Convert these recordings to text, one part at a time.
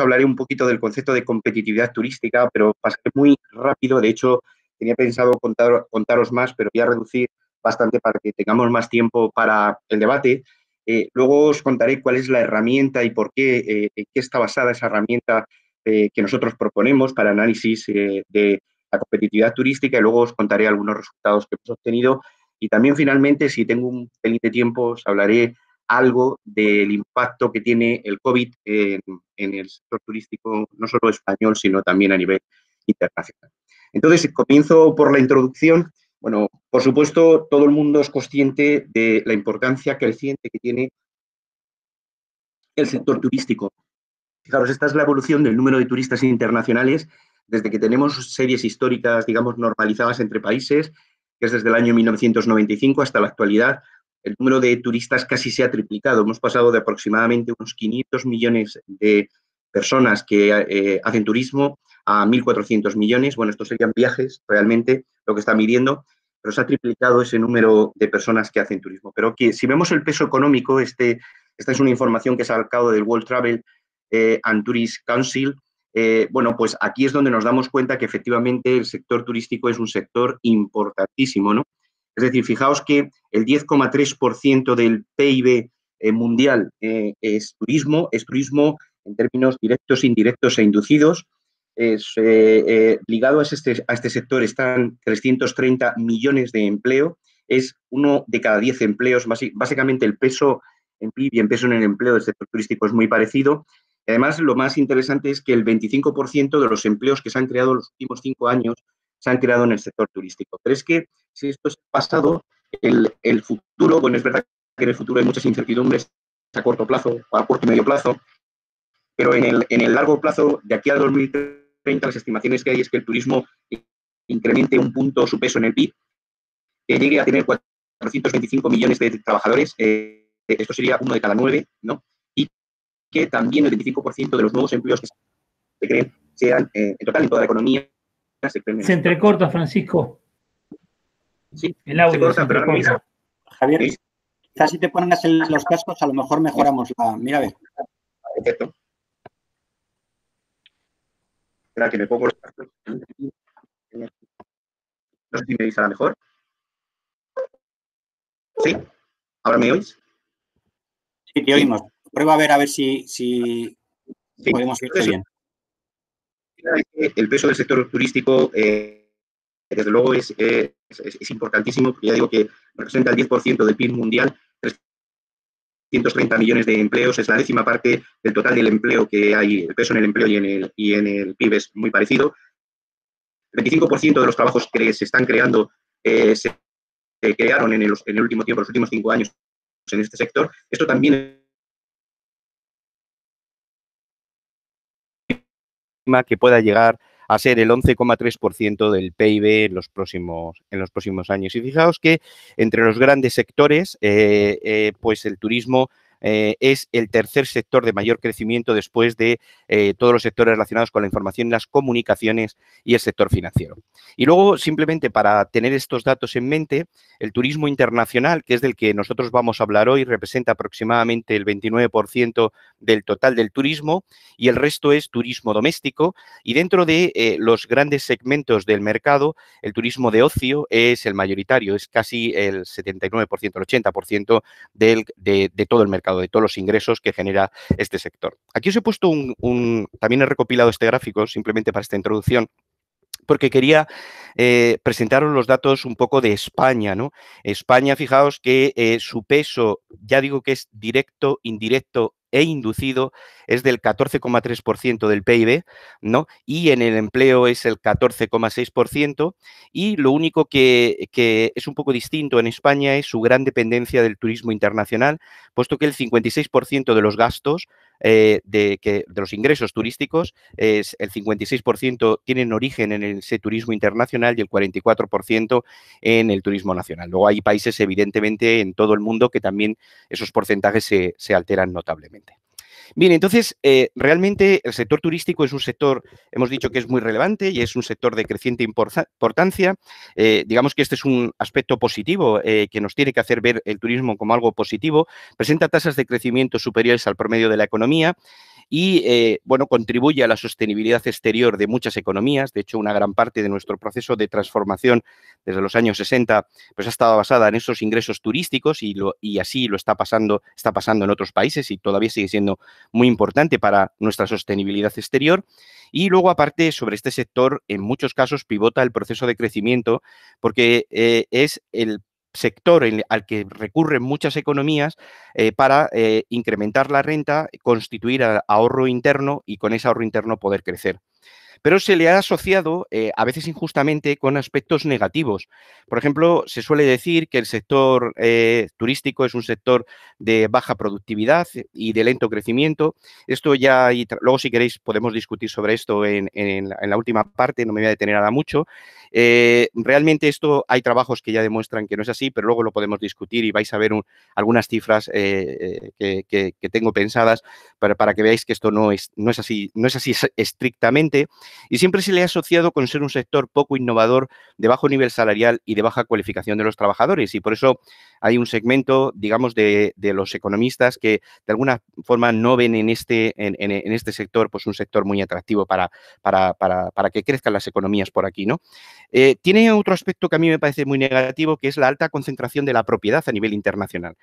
hablaré un poquito del concepto de competitividad turística, pero pasaré muy rápido. De hecho, tenía pensado contar, contaros más, pero voy a reducir bastante para que tengamos más tiempo para el debate. Eh, luego os contaré cuál es la herramienta y por qué, eh, en qué está basada esa herramienta eh, que nosotros proponemos para análisis de la competitividad turística y luego os contaré algunos resultados que hemos obtenido. Y también finalmente, si tengo un pelín de tiempo, os hablaré algo del impacto que tiene el COVID en, el sector turístico, no solo español, sino también a nivel internacional. Entonces, comienzo por la introducción. Bueno, por supuesto, todo el mundo es consciente de la importancia creciente que tiene el sector turístico. Fijaros, esta es la evolución del número de turistas internacionales desde que tenemos series históricas, digamos, normalizadas entre países, que es desde el año 1995 hasta la actualidad, el número de turistas casi se ha triplicado. Hemos pasado de aproximadamente unos 500 millones de personas que eh, hacen turismo a 1.400 millones. Bueno, estos serían viajes realmente, lo que está midiendo, pero se ha triplicado ese número de personas que hacen turismo. Pero que, si vemos el peso económico, este, esta es una información que se ha sacado del World Travel eh, and Tourist Council. Eh, bueno, pues aquí es donde nos damos cuenta que efectivamente el sector turístico es un sector importantísimo, ¿no? Es decir, fijaos que el 10,3% del PIB eh, mundial eh, es turismo, es turismo en términos directos, indirectos e inducidos. Eh, ligado este, a este, sector están 330 millones de empleo, es uno de cada 10 empleos, básicamente el peso en PIB y en peso en el empleo del sector turístico es muy parecido. Además, lo más interesante es que el 25% de los empleos que se han creado en los últimos cinco años se han creado en el sector turístico. Pero es que si esto es pasado, el, futuro, bueno, es verdad que en el futuro hay muchas incertidumbres a corto plazo, a corto y medio plazo, pero en el, largo plazo, de aquí al 2030, las estimaciones que hay es que el turismo incremente un punto su peso en el PIB, que llegue a tener 425 millones de trabajadores, eh, esto sería uno de cada nueve, ¿no? Y que también el 25% de los nuevos empleos que se creen sean, eh, en total, en toda la economía, se entrecorta, Francisco. Sí, el audio. Se corta, Javier, quizás si te pones los cascos, a lo mejor mejoramos la. Mira, a ver. Perfecto. Espera, que me pongo los cascos. No sé si me veis a lo mejor. ¿Sí? ¿Ahora me oís? Sí, te oímos. Prueba a ver a ver si, si podemos irte bien el peso del sector turístico, eh, desde luego, es, es, importantísimo, porque ya digo que representa el 10% del PIB mundial, 330 millones de empleos, es la décima parte del total del empleo que hay, el peso en el empleo y en el, y en el PIB es muy parecido. El 25% de los trabajos que se están creando eh, se crearon en el, en el último tiempo, los últimos cinco años en este sector. Esto también que pueda llegar a ser el 11,3% del PIB en los, próximos, en los próximos años. Y fijaos que entre los grandes sectores, eh, eh, pues el turismo eh, es el tercer sector de mayor crecimiento después de todos los sectores relacionados con la información, las comunicaciones y el sector financiero. Y luego, simplemente para tener estos datos en mente, el turismo internacional, que es del que nosotros vamos a hablar hoy, representa aproximadamente el 29% del total del turismo y el resto es turismo doméstico. Y dentro de eh, los grandes segmentos del mercado, el turismo de ocio es el mayoritario, es casi el 79%, el 80% del, de, todo el mercado, de todos los ingresos que genera este sector. Aquí os he puesto un, también he recopilado este gráfico simplemente para esta introducción porque quería eh, presentaros los datos un poco de España, ¿no? España, fijaos que eh, su peso, ya digo que es directo, indirecto e inducido es del 14,3% del PIB, ¿no? Y en el empleo es el 14,6%. Y lo único que, que, es un poco distinto en España es su gran dependencia del turismo internacional, puesto que el 56% de los gastos eh, de, que, de los ingresos turísticos, es el 56% tienen origen en ese turismo internacional y el 44% en el turismo nacional. Luego hay países, evidentemente, en todo el mundo que también esos porcentajes se alteran notablemente. Bien, entonces, eh, realmente el sector turístico es un sector, hemos dicho que es muy relevante y es un sector de creciente importancia. Eh, digamos que este es un aspecto positivo eh, que nos tiene que hacer ver el turismo como algo positivo. Presenta tasas de crecimiento superiores al promedio de la economía y, eh, bueno, contribuye a la sostenibilidad exterior de muchas economías. De hecho, una gran parte de nuestro proceso de transformación desde los años 60 pues ha estado basada en esos ingresos turísticos y, y así lo está pasando, está pasando en otros países y todavía sigue siendo muy importante para nuestra sostenibilidad exterior. Y luego, aparte, sobre este sector, en muchos casos pivota el proceso de crecimiento porque eh, es el sector al que recurren muchas economías eh, para eh, incrementar la renta, constituir ahorro interno y con ese ahorro interno poder crecer pero se le ha asociado eh, a veces injustamente con aspectos negativos. Por ejemplo, se suele decir que el sector eh, turístico es un sector de baja productividad y de lento crecimiento. Esto ya, y luego si queréis podemos discutir sobre esto en, la última parte, no me voy a detener nada mucho. Eh, realmente esto hay trabajos que ya demuestran que no es así, pero luego lo podemos discutir y vais a ver algunas cifras que, tengo pensadas para, para, que veáis que esto no es, no es así, no es así estrictamente y siempre se le ha asociado con ser un sector poco innovador, de bajo nivel salarial y de baja cualificación de los trabajadores. Y por eso hay un segmento, digamos, de, los economistas que de alguna forma no ven en este, en, este sector pues un sector muy atractivo para, para, que crezcan las economías por aquí. ¿no? Eh, tiene otro aspecto que a mí me parece muy negativo, que es la alta concentración de la propiedad a nivel internacional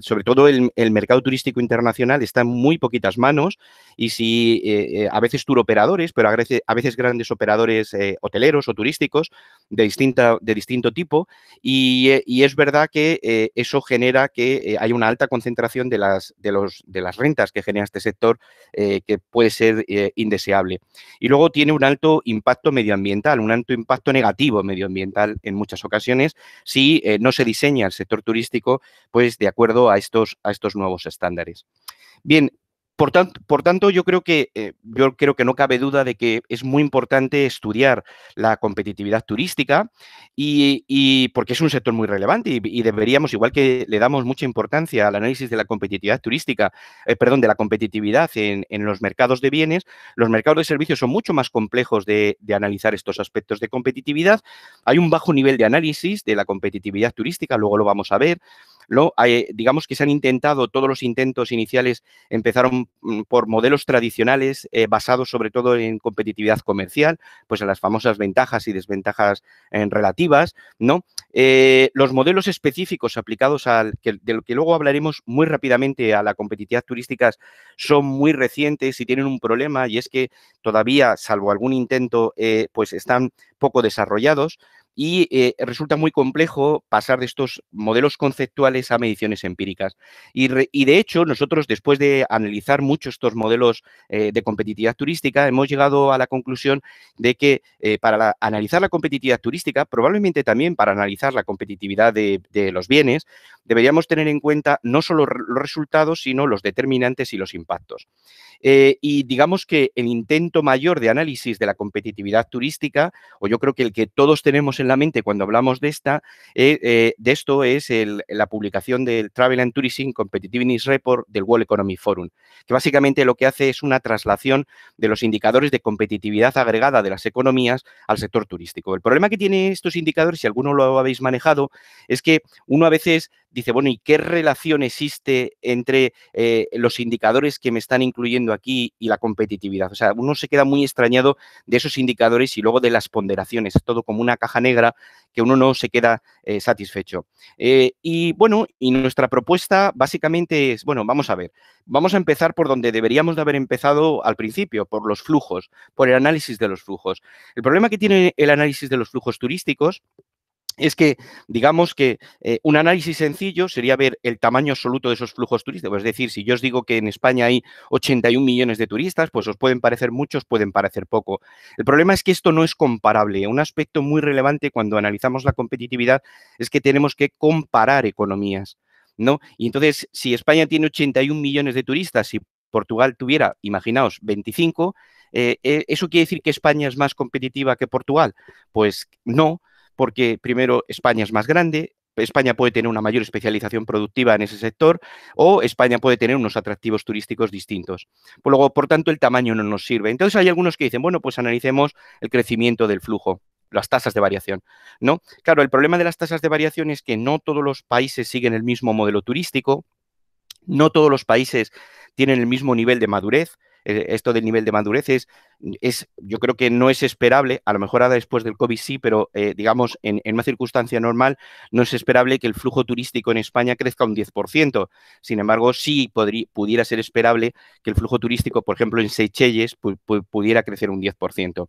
sobre todo el, mercado turístico internacional está en muy poquitas manos y si eh, eh, a veces turoperadores, pero a veces, grandes operadores eh, hoteleros o turísticos de, distinta, de distinto tipo y, eh, es verdad que eh, eso genera que eh, hay una alta concentración de las, de, los, de las rentas que genera este sector que puede ser indeseable. Y luego tiene un alto impacto medioambiental, un alto impacto negativo medioambiental en muchas ocasiones si no se diseña el sector turístico pues de acuerdo a estos, a estos nuevos estándares. Bien, por tanto, eh, yo creo que no cabe duda de que es muy importante estudiar la competitividad turística y, porque es un sector muy relevante y, deberíamos, igual que le damos mucha importancia al análisis de la competitividad turística, eh, perdón, de la competitividad en, los mercados de bienes, los mercados de servicios son mucho más complejos de analizar estos aspectos de competitividad. Hay un bajo nivel de análisis de la competitividad turística, luego lo vamos a ver. Eh, digamos que se han intentado, todos los intentos iniciales empezaron mm, por modelos tradicionales eh, basados sobre todo en competitividad comercial, pues en las famosas ventajas y desventajas eh, relativas, ¿no? los modelos específicos aplicados al de lo que luego hablaremos muy rápidamente a la competitividad turística son muy recientes y tienen un problema y es que todavía, salvo algún intento, pues están poco desarrollados y eh, resulta muy complejo pasar de estos modelos conceptuales a mediciones empíricas. Y, de hecho, nosotros después de analizar mucho estos modelos eh, de competitividad turística, hemos llegado a la conclusión de que eh, para analizar la competitividad turística, probablemente también para analizar la competitividad de, de los bienes, deberíamos tener en cuenta no solo los resultados, sino los determinantes y los impactos. y digamos que el intento mayor de análisis de la competitividad turística, o yo creo que el que todos tenemos en la mente cuando hablamos de esta, eh, eh, de esto es la publicación del Travel and Tourism Competitiveness Report del World Economy Forum, que básicamente lo que hace es una traslación de los indicadores de competitividad agregada de las economías al sector turístico. El problema que tienen estos indicadores, si alguno lo habéis manejado, es que uno a veces dice, bueno, ¿y qué relación existe entre eh, los indicadores que me están incluyendo aquí y la competitividad? O sea, uno se queda muy extrañado de esos indicadores y luego de las ponderaciones, todo como una caja negra que uno no se queda eh, satisfecho. Eh, y bueno, y nuestra propuesta básicamente es, bueno, vamos a ver, vamos a empezar por donde deberíamos de haber empezado al principio, por los flujos, por el análisis de los flujos. El problema que tiene el análisis de los flujos turísticos es que, digamos que eh, un análisis sencillo sería ver el tamaño absoluto de esos flujos turísticos. Es decir, si yo os digo que en España hay 81 millones de turistas, pues os pueden parecer muchos, pueden parecer poco. El problema es que esto no es comparable. Un aspecto muy relevante cuando analizamos la competitividad es que tenemos que comparar economías. ¿No? Y entonces, si España tiene 81 millones de turistas y si Portugal tuviera, imaginaos, 25, eh, eh, ¿eso quiere decir que España es más competitiva que Portugal? Pues no, porque primero España es más grande, España puede tener una mayor especialización productiva en ese sector o España puede tener unos atractivos turísticos distintos. Por, luego, por tanto, el tamaño no nos sirve. Entonces hay algunos que dicen, bueno, pues analicemos el crecimiento del flujo las tasas de variación, ¿no? Claro, el problema de las tasas de variación es que no todos los países siguen el mismo modelo turístico, no todos los países tienen el mismo nivel de madurez, eh, esto del nivel de madurez es yo creo que no es esperable, a lo mejor ahora después del COVID sí, pero eh, digamos, en, una circunstancia normal no es esperable que el flujo turístico en España crezca un 10%. Sin embargo, sí podría, pudiera ser esperable que el flujo turístico, por ejemplo, en Seychelles pudiera crecer un 10%.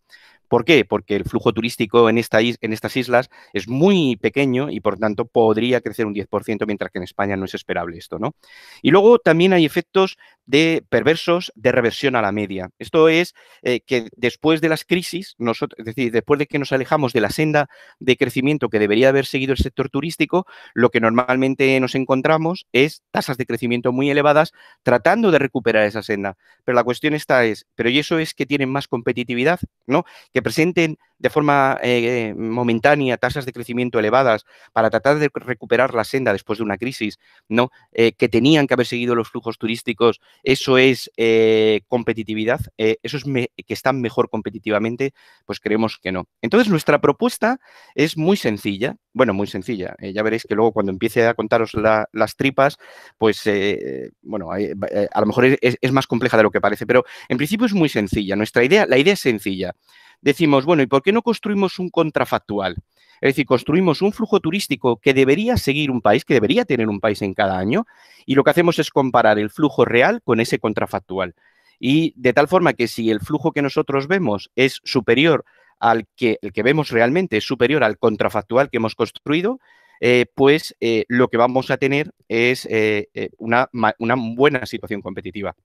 ¿Por qué? Porque el flujo turístico en, esta en estas islas es muy pequeño y, por tanto, podría crecer un 10%, mientras que en España no es esperable esto, ¿no? Y luego también hay efectos de perversos de reversión a la media. Esto es... Eh, que después de las crisis, nosotros, es decir, después de que nos alejamos de la senda de crecimiento que debería haber seguido el sector turístico, lo que normalmente nos encontramos es tasas de crecimiento muy elevadas tratando de recuperar esa senda. Pero la cuestión está es, pero ¿y eso es que tienen más competitividad? ¿No? Que presenten de forma eh, momentánea tasas de crecimiento elevadas para tratar de recuperar la senda después de una crisis, ¿no? Eh, que tenían que haber seguido los flujos turísticos, eso es eh, competitividad, eso es que están mejor competitivamente, pues creemos que no. Entonces, nuestra propuesta es muy sencilla, bueno, muy sencilla. Eh, ya veréis que luego cuando empiece a contaros las tripas, pues, eh, bueno, eh, a lo mejor es, es, más compleja de lo que parece, pero en principio es muy sencilla. Nuestra idea, la idea es sencilla. Decimos, bueno, ¿y por qué no construimos un contrafactual? Es decir, construimos un flujo turístico que debería seguir un país, que debería tener un país en cada año, y lo que hacemos es comparar el flujo real con ese contrafactual. Y de tal forma que si el flujo que nosotros vemos es superior al que el que vemos realmente es superior al contrafactual que hemos construido, eh, pues eh, lo que vamos a tener es eh, una, una, buena situación competitiva.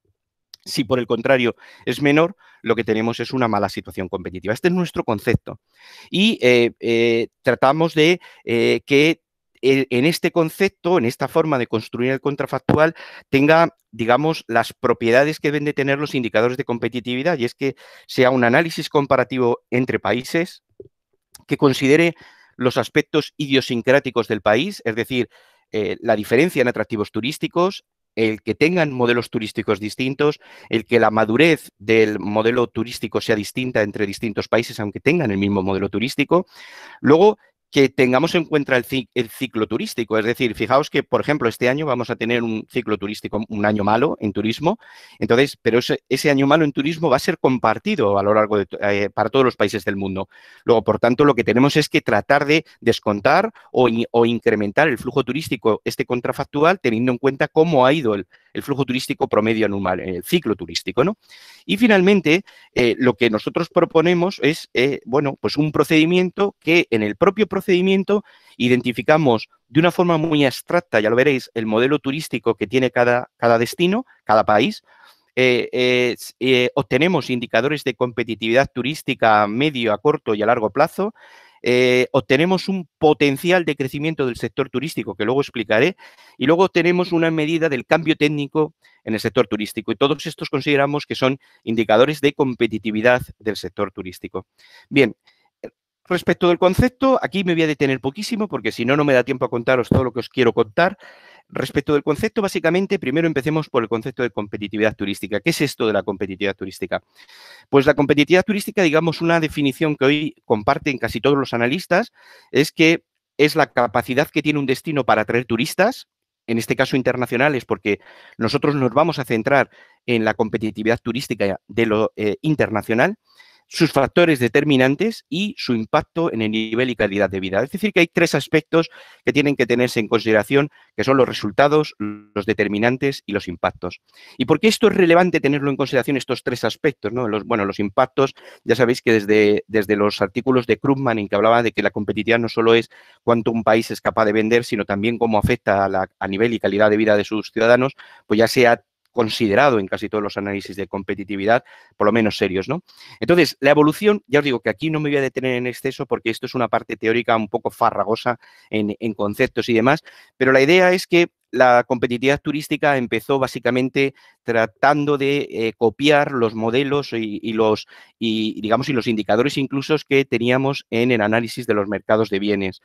Si por el contrario es menor, lo que tenemos es una mala situación competitiva. Este es nuestro concepto. Y tratamos de que e-, en este concepto, en esta forma de construir el contrafactual, tenga, digamos, las propiedades que deben de tener los indicadores de competitividad, y es que sea un análisis comparativo entre países, que considere los aspectos idiosincráticos del país, es decir, eh, la diferencia en atractivos turísticos, el que tengan modelos turísticos distintos, el que la madurez del modelo turístico sea distinta entre distintos países, aunque tengan el mismo modelo turístico. Luego, que tengamos en cuenta el, ciclo turístico. Es decir, fijaos que, por ejemplo, este año vamos a tener un ciclo turístico, un año malo en turismo, entonces, pero ese, año malo en turismo va a ser compartido a lo largo de, eh, para todos los países del mundo. Luego, por tanto, lo que tenemos es que tratar de descontar o incrementar el flujo turístico, este contrafactual, teniendo en cuenta cómo ha ido el, el flujo turístico promedio anual, eh, el ciclo turístico, ¿no? Y finalmente, eh, lo que nosotros proponemos es, eh, bueno, pues un procedimiento que en el propio procedimiento identificamos de una forma muy abstracta, ya lo veréis, el modelo turístico que tiene cada, cada destino, cada país, obtenemos indicadores de competitividad turística medio, a corto y a largo plazo, eh, obtenemos un potencial de crecimiento del sector turístico, que luego explicaré, y luego obtenemos una medida del cambio técnico en el sector turístico. Y todos estos consideramos que son indicadores de competitividad del sector turístico. Bien, Respecto del concepto, aquí me voy a detener poquísimo porque si no, no me da tiempo a contaros todo lo que os quiero contar. Respecto del concepto, básicamente, primero empecemos por el concepto de competitividad turística. ¿Qué es esto de la competitividad turística? Pues la competitividad turística, digamos, una definición que hoy comparten casi todos los analistas, es que es la capacidad que tiene un destino para atraer turistas, en este caso internacionales, porque nosotros nos vamos a centrar en la competitividad turística de lo eh, internacional sus factores determinantes y su impacto en el nivel y calidad de vida. Es decir, que hay tres aspectos que tienen que tenerse en consideración, que son los resultados, los determinantes y los impactos. ¿Y por qué esto es relevante tenerlo en consideración, estos tres aspectos? ¿no? Los, bueno, los impactos, ya sabéis que desde, desde los artículos de Krugman, en que hablaba de que la competitividad no solo es cuánto un país es capaz de vender, sino también cómo afecta a, la, a nivel y calidad de vida de sus ciudadanos, pues ya sea ha considerado en casi todos los análisis de competitividad, por lo menos serios, ¿no? Entonces, la evolución, ya os digo que aquí no me voy a detener en exceso porque esto es una parte teórica un poco farragosa en, conceptos y demás, pero la idea es que la competitividad turística empezó básicamente tratando de eh, copiar los modelos y, los y digamos y los indicadores incluso que teníamos en el análisis de los mercados de bienes.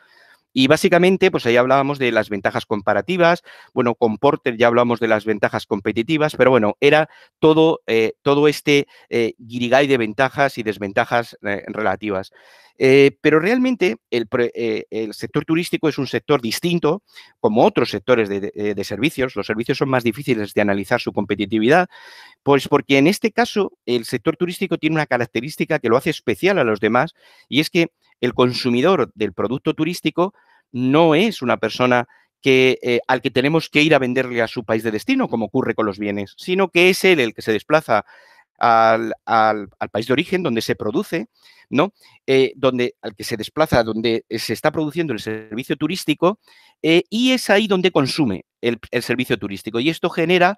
Y básicamente, pues ahí hablábamos de las ventajas comparativas, bueno, con Porter ya hablábamos de las ventajas competitivas, pero bueno, era todo, eh, todo este eh, guirigay de ventajas y desventajas eh, relativas. pero realmente el, sector turístico es un sector distinto, como otros sectores de, servicios. Los servicios son más difíciles de analizar su competitividad, pues porque en este caso el sector turístico tiene una característica que lo hace especial a los demás, y es que el consumidor del producto turístico no es una persona que, eh, al que tenemos que ir a venderle a su país de destino, como ocurre con los bienes, sino que es él el que se desplaza al país de origen donde se produce ¿no? Eh, donde, al que se desplaza, donde eh, se está produciendo el servicio turístico, eh, y es ahí donde consume el, servicio turístico. Y esto genera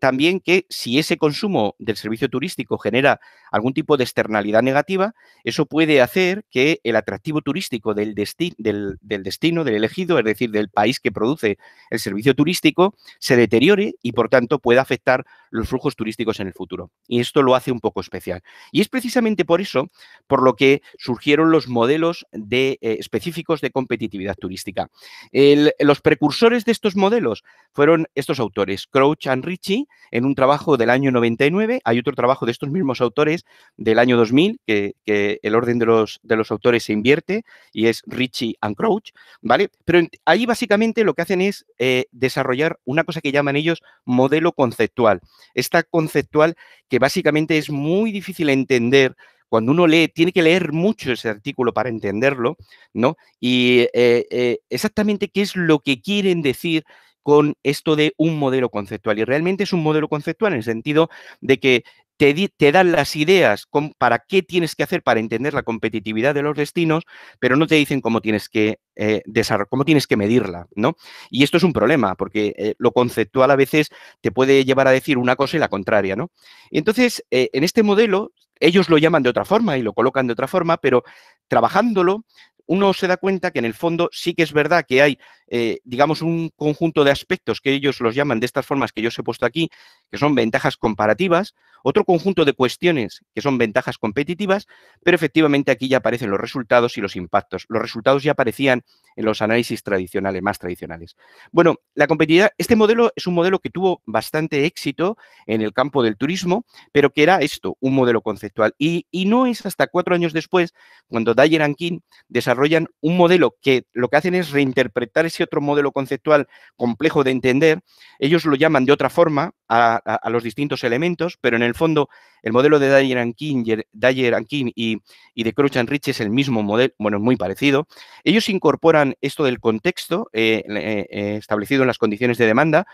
también que si ese consumo del servicio turístico genera algún tipo de externalidad negativa, eso puede hacer que el atractivo turístico del, del, destino, del elegido, es decir, del país que produce el servicio turístico, se deteriore y por tanto pueda afectar los flujos turísticos en el futuro. Y esto lo hace un poco especial. Y es precisamente por eso, por lo que surgieron los modelos eh, específicos de competitividad turística. los precursores de estos modelos fueron estos autores, Crouch and Ritchie, en un trabajo del año 99, hay otro trabajo de estos mismos autores del año 2000, que, el orden de los, de los autores se invierte y es Ritchie and Crouch, ¿vale? Pero ahí básicamente lo que hacen es eh, desarrollar una cosa que llaman ellos modelo conceptual. Esta conceptual que básicamente es muy difícil entender cuando uno lee, tiene que leer mucho ese artículo para entenderlo, ¿no? Y eh, eh, exactamente qué es lo que quieren decir con esto de un modelo conceptual. Y realmente es un modelo conceptual en el sentido de que te, dan las ideas para qué tienes que hacer para entender la competitividad de los destinos, pero no te dicen cómo tienes que eh, cómo tienes que medirla, ¿no? Y esto es un problema, porque lo conceptual a veces te puede llevar a decir una cosa y la contraria, ¿no? Y entonces, en este modelo ellos lo llaman de otra forma y lo colocan de otra forma, pero trabajándolo, uno se da cuenta que en el fondo sí que es verdad que hay, eh, digamos, un conjunto de aspectos que ellos los llaman de estas formas que yo os he puesto aquí, que son ventajas comparativas, otro conjunto de cuestiones que son ventajas competitivas, pero efectivamente aquí ya aparecen los resultados y los impactos. Los resultados ya aparecían en los análisis tradicionales, más tradicionales. Bueno, la competitividad, este modelo es un modelo que tuvo bastante éxito en el campo del turismo, pero que era esto, un modelo conceptual. Y, no es hasta cuatro años después, cuando Dyer y King desarrollan un modelo que lo que hacen es reinterpretar ese otro modelo conceptual complejo de entender, ellos lo llaman de otra forma, a, los distintos elementos, pero en el fondo el modelo de Dyer and King, y, de Crouch and Rich es el mismo modelo, bueno, es muy parecido. Ellos incorporan esto del contexto eh, eh, eh, establecido en las condiciones de demanda,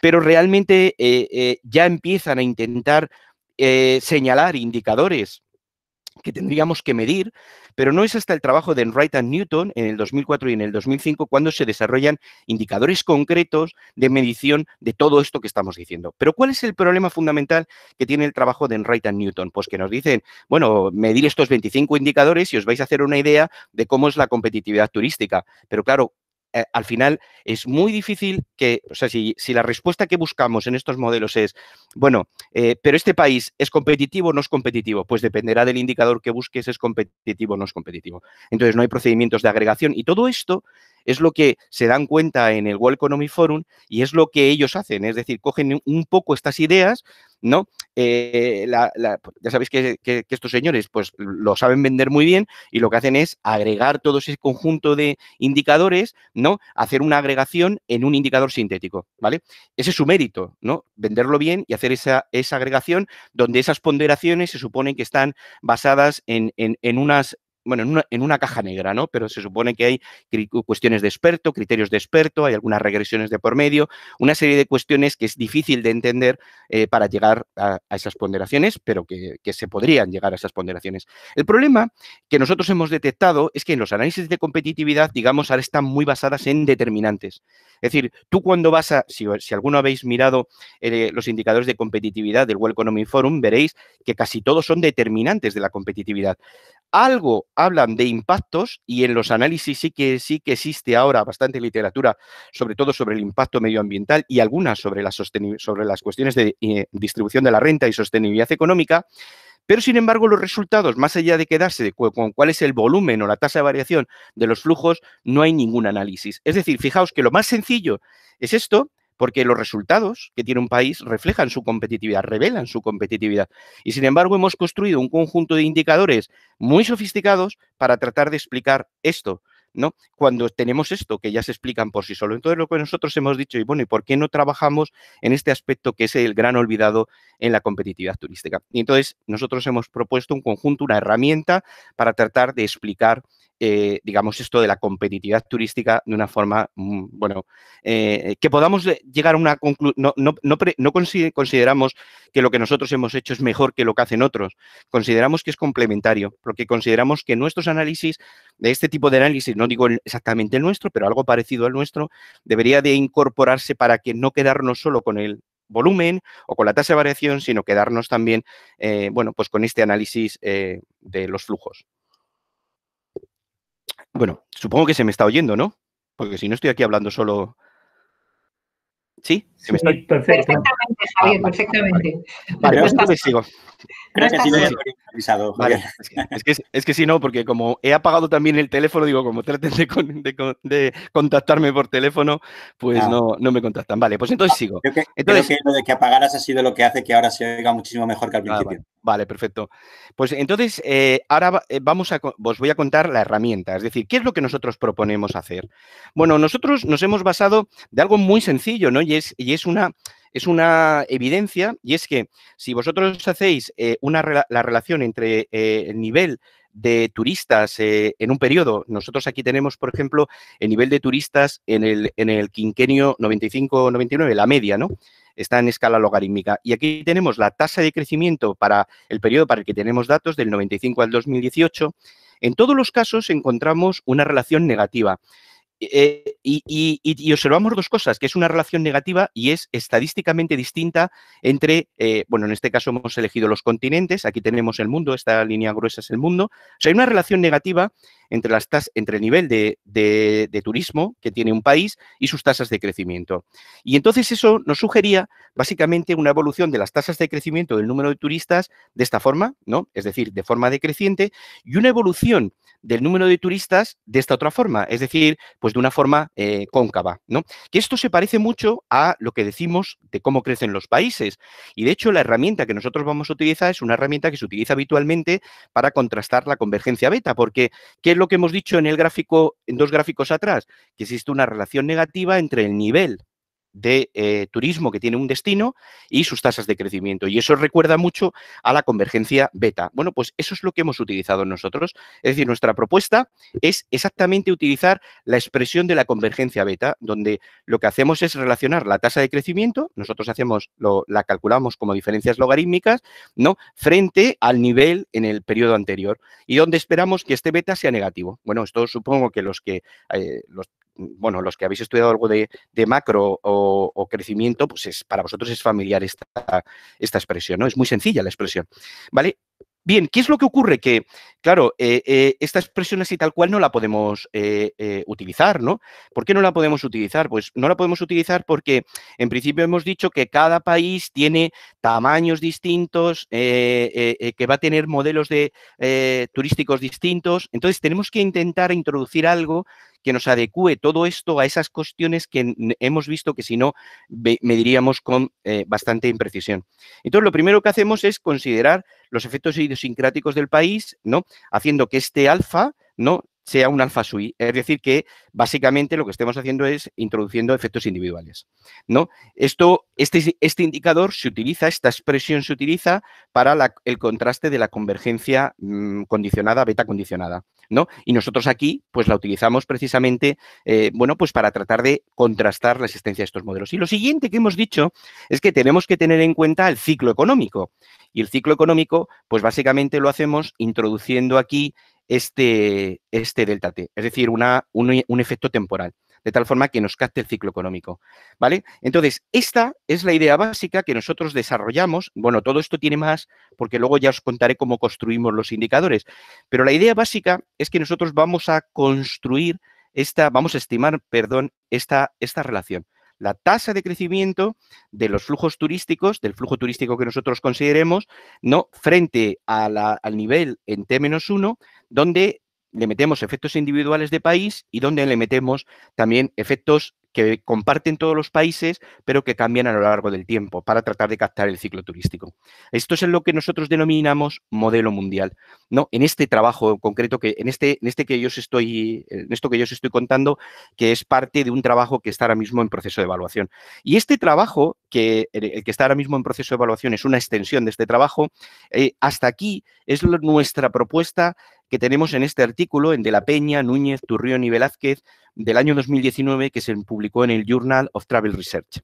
pero realmente ya empiezan a intentar señalar indicadores que tendríamos que medir, pero no es hasta el trabajo de Wright and Newton en el 2004 y en el 2005 cuando se desarrollan indicadores concretos de medición de todo esto que estamos diciendo. Pero ¿cuál es el problema fundamental que tiene el trabajo de Wright and Newton? Pues que nos dicen, bueno, medir estos 25 indicadores y os vais a hacer una idea de cómo es la competitividad turística. Pero claro, eh, al final es muy difícil que, o sea, si, la respuesta que buscamos en estos modelos es, bueno, eh, pero este país es competitivo o no es competitivo, pues dependerá del indicador que busques, es competitivo o no es competitivo. Entonces no hay procedimientos de agregación y todo esto es lo que se dan cuenta en el World Economy Forum y es lo que ellos hacen, es decir, cogen un poco estas ideas, ¿no? Eh, pues, ya sabéis que, estos señores pues lo saben vender muy bien y lo que hacen es agregar todo ese conjunto de indicadores, ¿no? Hacer una agregación en un indicador sintético, ¿vale? Ese es su mérito, ¿no? Venderlo bien y hacer esa, esa agregación donde esas ponderaciones se suponen que están basadas en, en unas bueno, en una, caja negra, ¿no? Pero se supone que hay cuestiones de experto, criterios de experto, hay algunas regresiones de por medio, una serie de cuestiones que es difícil de entender eh, para llegar a, esas ponderaciones, pero que, se podrían llegar a esas ponderaciones. El problema que nosotros hemos detectado es que en los análisis de competitividad, digamos, ahora están muy basadas en determinantes. Es decir, tú cuando vas a, si, alguno habéis mirado eh, los indicadores de competitividad del World Economic Forum, veréis que casi todos son determinantes de la competitividad algo hablan de impactos y en los análisis sí que sí que existe ahora bastante literatura, sobre todo sobre el impacto medioambiental y algunas sobre, sobre las cuestiones de eh, distribución de la renta y sostenibilidad económica. Pero sin embargo, los resultados, más allá de quedarse con cuál es el volumen o la tasa de variación de los flujos, no hay ningún análisis. Es decir, fijaos que lo más sencillo es esto, porque los resultados que tiene un país reflejan su competitividad, revelan su competitividad. Y sin embargo, hemos construido un conjunto de indicadores muy sofisticados para tratar de explicar esto. ¿No? Cuando tenemos esto, que ya se explican por sí solo. Entonces, lo que nosotros hemos dicho, y bueno, ¿y por qué no trabajamos en este aspecto que es el gran olvidado en la competitividad turística? Y entonces, nosotros hemos propuesto un conjunto, una herramienta para tratar de explicar eh, digamos, esto de la competitividad turística de una forma, mm, bueno, eh, que podamos eh, llegar a una conclusión. No, consideramos que lo que nosotros hemos hecho es mejor que lo que hacen otros. Consideramos que es complementario, porque consideramos que nuestros análisis, de este tipo de análisis, no digo exactamente el nuestro, pero algo parecido al nuestro, debería de incorporarse para que no quedarnos solo con el volumen o con la tasa de variación, sino quedarnos también, bueno, pues con este análisis de los flujos. Bueno, supongo que se me está oyendo, ¿no? Porque si no estoy aquí hablando solo Sí, estoy... Perfectamente, Javier, ah, perfectamente. Vale, pues sigo. Creo Es, que, si no, porque como he apagado también el teléfono, digo, como traten de, contactarme por teléfono, pues ah. no, me contactan. Vale, pues entonces sigo. de que apagaras ha sido lo que hace que ahora se oiga muchísimo mejor que al ah, principio. vale. perfecto. Pues entonces, eh, ahora eh, vamos a, os voy a contar la herramienta, es decir, ¿qué es lo que nosotros proponemos hacer? Bueno, nosotros nos hemos basado de algo muy sencillo, ¿no? Y es, una es una evidencia y es que si vosotros hacéis eh, una, la relación entre eh, el nivel de turistas eh, en un periodo, nosotros aquí tenemos, por ejemplo, el nivel de turistas en el, en el quinquenio 95-99, la media, ¿no? Está en escala logarítmica. Y aquí tenemos la tasa de crecimiento para el periodo para el que tenemos datos, del 95 al 2018. En todos los casos encontramos una relación negativa. Eh, y, observamos dos cosas, que es una relación negativa y es estadísticamente distinta entre, eh, bueno, en este caso hemos elegido los continentes, aquí tenemos el mundo, esta línea gruesa es el mundo. O sea, hay una relación negativa entre, las tasas entre el nivel de, de, turismo que tiene un país y sus tasas de crecimiento. Y entonces eso nos sugería básicamente una evolución de las tasas de crecimiento del número de turistas de esta forma, ¿no? Es decir, de forma decreciente, y una evolución del número de turistas de esta otra forma, es decir, pues pues, de una forma eh, cóncava, ¿no? Que esto se parece mucho a lo que decimos de cómo crecen los países. Y de hecho, la herramienta que nosotros vamos a utilizar es una herramienta que se utiliza habitualmente para contrastar la convergencia beta, porque ¿qué es lo que hemos dicho en el gráfico, en dos gráficos atrás? Que existe una relación negativa entre el nivel de eh, turismo que tiene un destino y sus tasas de crecimiento. Y eso recuerda mucho a la convergencia beta. Bueno, pues eso es lo que hemos utilizado nosotros. Es decir, nuestra propuesta es exactamente utilizar la expresión de la convergencia beta, donde lo que hacemos es relacionar la tasa de crecimiento, nosotros hacemos lo, la calculamos como diferencias logarítmicas, ¿no? frente al nivel en el periodo anterior y donde esperamos que este beta sea negativo. Bueno, esto supongo que los que eh, los, bueno, los que habéis estudiado algo de, de macro o o, crecimiento, pues es, para vosotros es familiar esta, esta expresión, ¿no? Es muy sencilla la expresión, ¿vale? Bien, ¿qué es lo que ocurre? Que, claro, eh, eh, esta expresión así tal cual no la podemos eh, utilizar, ¿no? ¿Por qué no la podemos utilizar? Pues no la podemos utilizar porque, en principio, hemos dicho que cada país tiene tamaños distintos, que va a tener modelos de, turísticos distintos. Entonces, tenemos que intentar introducir algo que nos adecue todo esto a esas cuestiones que hemos visto que si no mediríamos con eh, bastante imprecisión. Entonces, lo primero que hacemos es considerar los efectos idiosincráticos del país, ¿no? Haciendo que este alfa, ¿no? sea un alfa sui, es decir, que básicamente lo que estemos haciendo es introduciendo efectos individuales. ¿no? Esto, este, este indicador se utiliza, esta expresión se utiliza para el contraste de la convergencia mm, condicionada, beta condicionada. Y nosotros aquí, pues la utilizamos precisamente, eh, bueno, pues para tratar de contrastar la existencia de estos modelos. Y lo siguiente que hemos dicho es que tenemos que tener en cuenta el ciclo económico. Y el ciclo económico, pues básicamente lo hacemos introduciendo aquí este, este delta T, es decir, un efecto temporal de tal forma que nos capte el ciclo económico. ¿Vale? Entonces, esta es la idea básica que nosotros desarrollamos. Bueno, todo esto tiene más, porque luego ya os contaré cómo construimos los indicadores. Pero la idea básica es que nosotros vamos a construir esta, vamos a estimar, perdón, esta, esta relación la tasa de crecimiento de los flujos turísticos, del flujo turístico que nosotros consideremos, ¿no? frente al nivel en T-1, donde le metemos efectos individuales de país y donde le metemos también efectos que comparten todos los países, pero que cambian a lo largo del tiempo para tratar de captar el ciclo turístico. Esto es lo que nosotros denominamos modelo mundial. ¿no? En este trabajo concreto, que, en, este, en, este que yo estoy, en esto que yo os estoy contando, que es parte de un trabajo que está ahora mismo en proceso de evaluación. Y este trabajo, que, el que está ahora mismo en proceso de evaluación, es una extensión de este trabajo, eh, hasta aquí es nuestra propuesta que tenemos en este artículo, en De la Peña, Núñez, Turrión y Velázquez, del año 2019, que se publicó en el Journal of Travel Research.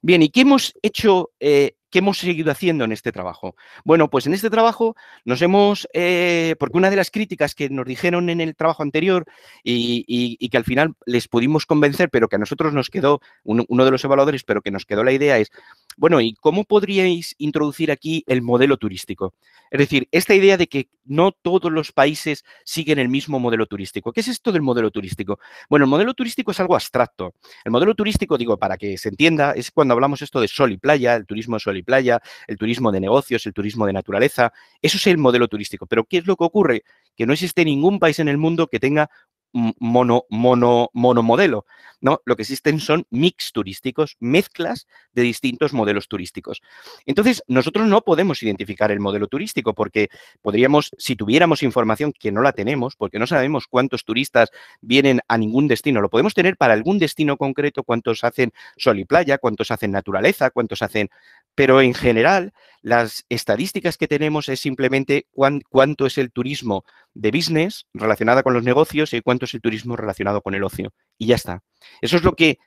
Bien, ¿y qué hemos hecho, eh, qué hemos seguido haciendo en este trabajo? Bueno, pues en este trabajo nos hemos, eh, porque una de las críticas que nos dijeron en el trabajo anterior y, que al final les pudimos convencer, pero que a nosotros nos quedó, uno, uno de los evaluadores, pero que nos quedó la idea es, bueno, ¿y cómo podríais introducir aquí el modelo turístico? Es decir, esta idea de que no todos los países siguen el mismo modelo turístico. ¿Qué es esto del modelo turístico? Bueno, el modelo turístico es algo abstracto. El modelo turístico, digo, para que se entienda, es cuando hablamos esto de sol y playa, el turismo sol y playa, el turismo de negocios, el turismo de naturaleza. Eso es el modelo turístico. Pero ¿qué es lo que ocurre? Que no existe ningún país en el mundo que tenga mono, mono, monomodelo. ¿no? Lo que existen son mix turísticos, mezclas de distintos modelos turísticos. Entonces, nosotros no podemos identificar el modelo turístico porque podríamos, si tuviéramos información que no la tenemos, porque no sabemos cuántos turistas vienen a ningún destino, lo podemos tener para algún destino concreto, cuántos hacen sol y playa, cuántos hacen naturaleza, cuántos hacen pero en general, las estadísticas que tenemos es simplemente cuánto es el turismo de business relacionada con los negocios y cuánto es el turismo relacionado con el ocio. Y ya está. Eso es lo que,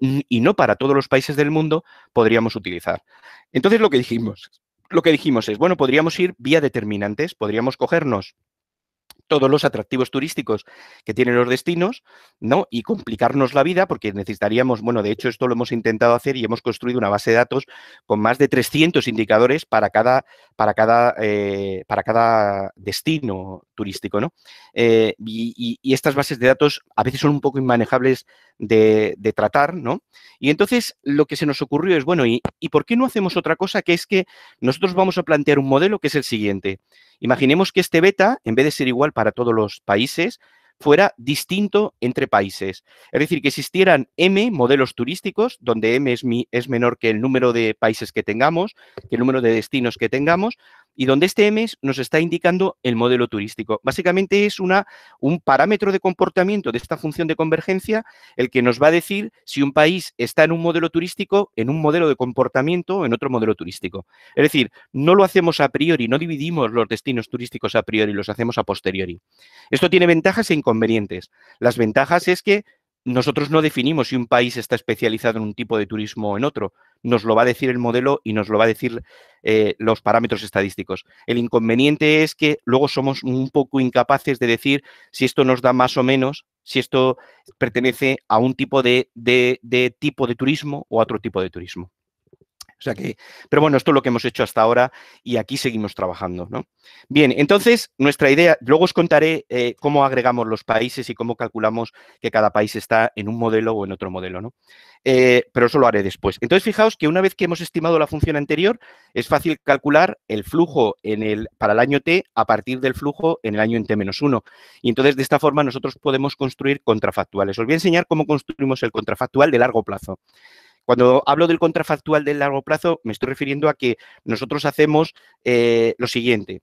y no para todos los países del mundo, podríamos utilizar. Entonces, lo que dijimos, lo que dijimos es, bueno, podríamos ir vía determinantes, podríamos cogernos todos los atractivos turísticos que tienen los destinos, ¿no? Y complicarnos la vida porque necesitaríamos, bueno, de hecho esto lo hemos intentado hacer y hemos construido una base de datos con más de 300 indicadores para cada, para cada, eh, para cada destino turístico, ¿no? Eh, y, estas bases de datos a veces son un poco inmanejables de, tratar, ¿no? Y entonces lo que se nos ocurrió es, bueno, ¿y, ¿y por qué no hacemos otra cosa? Que es que nosotros vamos a plantear un modelo que es el siguiente. Imaginemos que este beta, en vez de ser igual para para todos los países fuera distinto entre países. Es decir, que existieran M modelos turísticos, donde M es, mi, es menor que el número de países que tengamos, que el número de destinos que tengamos, y donde este M nos está indicando el modelo turístico. Básicamente es una, un parámetro de comportamiento de esta función de convergencia el que nos va a decir si un país está en un modelo turístico, en un modelo de comportamiento o en otro modelo turístico. Es decir, no lo hacemos a priori, no dividimos los destinos turísticos a priori, los hacemos a posteriori. Esto tiene ventajas e inconvenientes. Las ventajas es que nosotros no definimos si un país está especializado en un tipo de turismo o en otro. Nos lo va a decir el modelo y nos lo va a decir eh, los parámetros estadísticos. El inconveniente es que luego somos un poco incapaces de decir si esto nos da más o menos, si esto pertenece a un tipo de, tipo de turismo o a otro tipo de turismo. O sea que, pero bueno, esto es lo que hemos hecho hasta ahora y aquí seguimos trabajando, ¿no? Bien, entonces nuestra idea, luego os contaré eh, cómo agregamos los países y cómo calculamos que cada país está en un modelo o en otro modelo, ¿no? Eh, pero eso lo haré después. Entonces, fijaos que una vez que hemos estimado la función anterior, es fácil calcular el flujo para el año t a partir del flujo en el año en t-1. Y entonces, de esta forma, nosotros podemos construir contrafactuales. Os voy a enseñar cómo construimos el contrafactual de largo plazo. Cuando hablo del contrafactual del largo plazo, me estoy refiriendo a que nosotros hacemos eh, lo siguiente.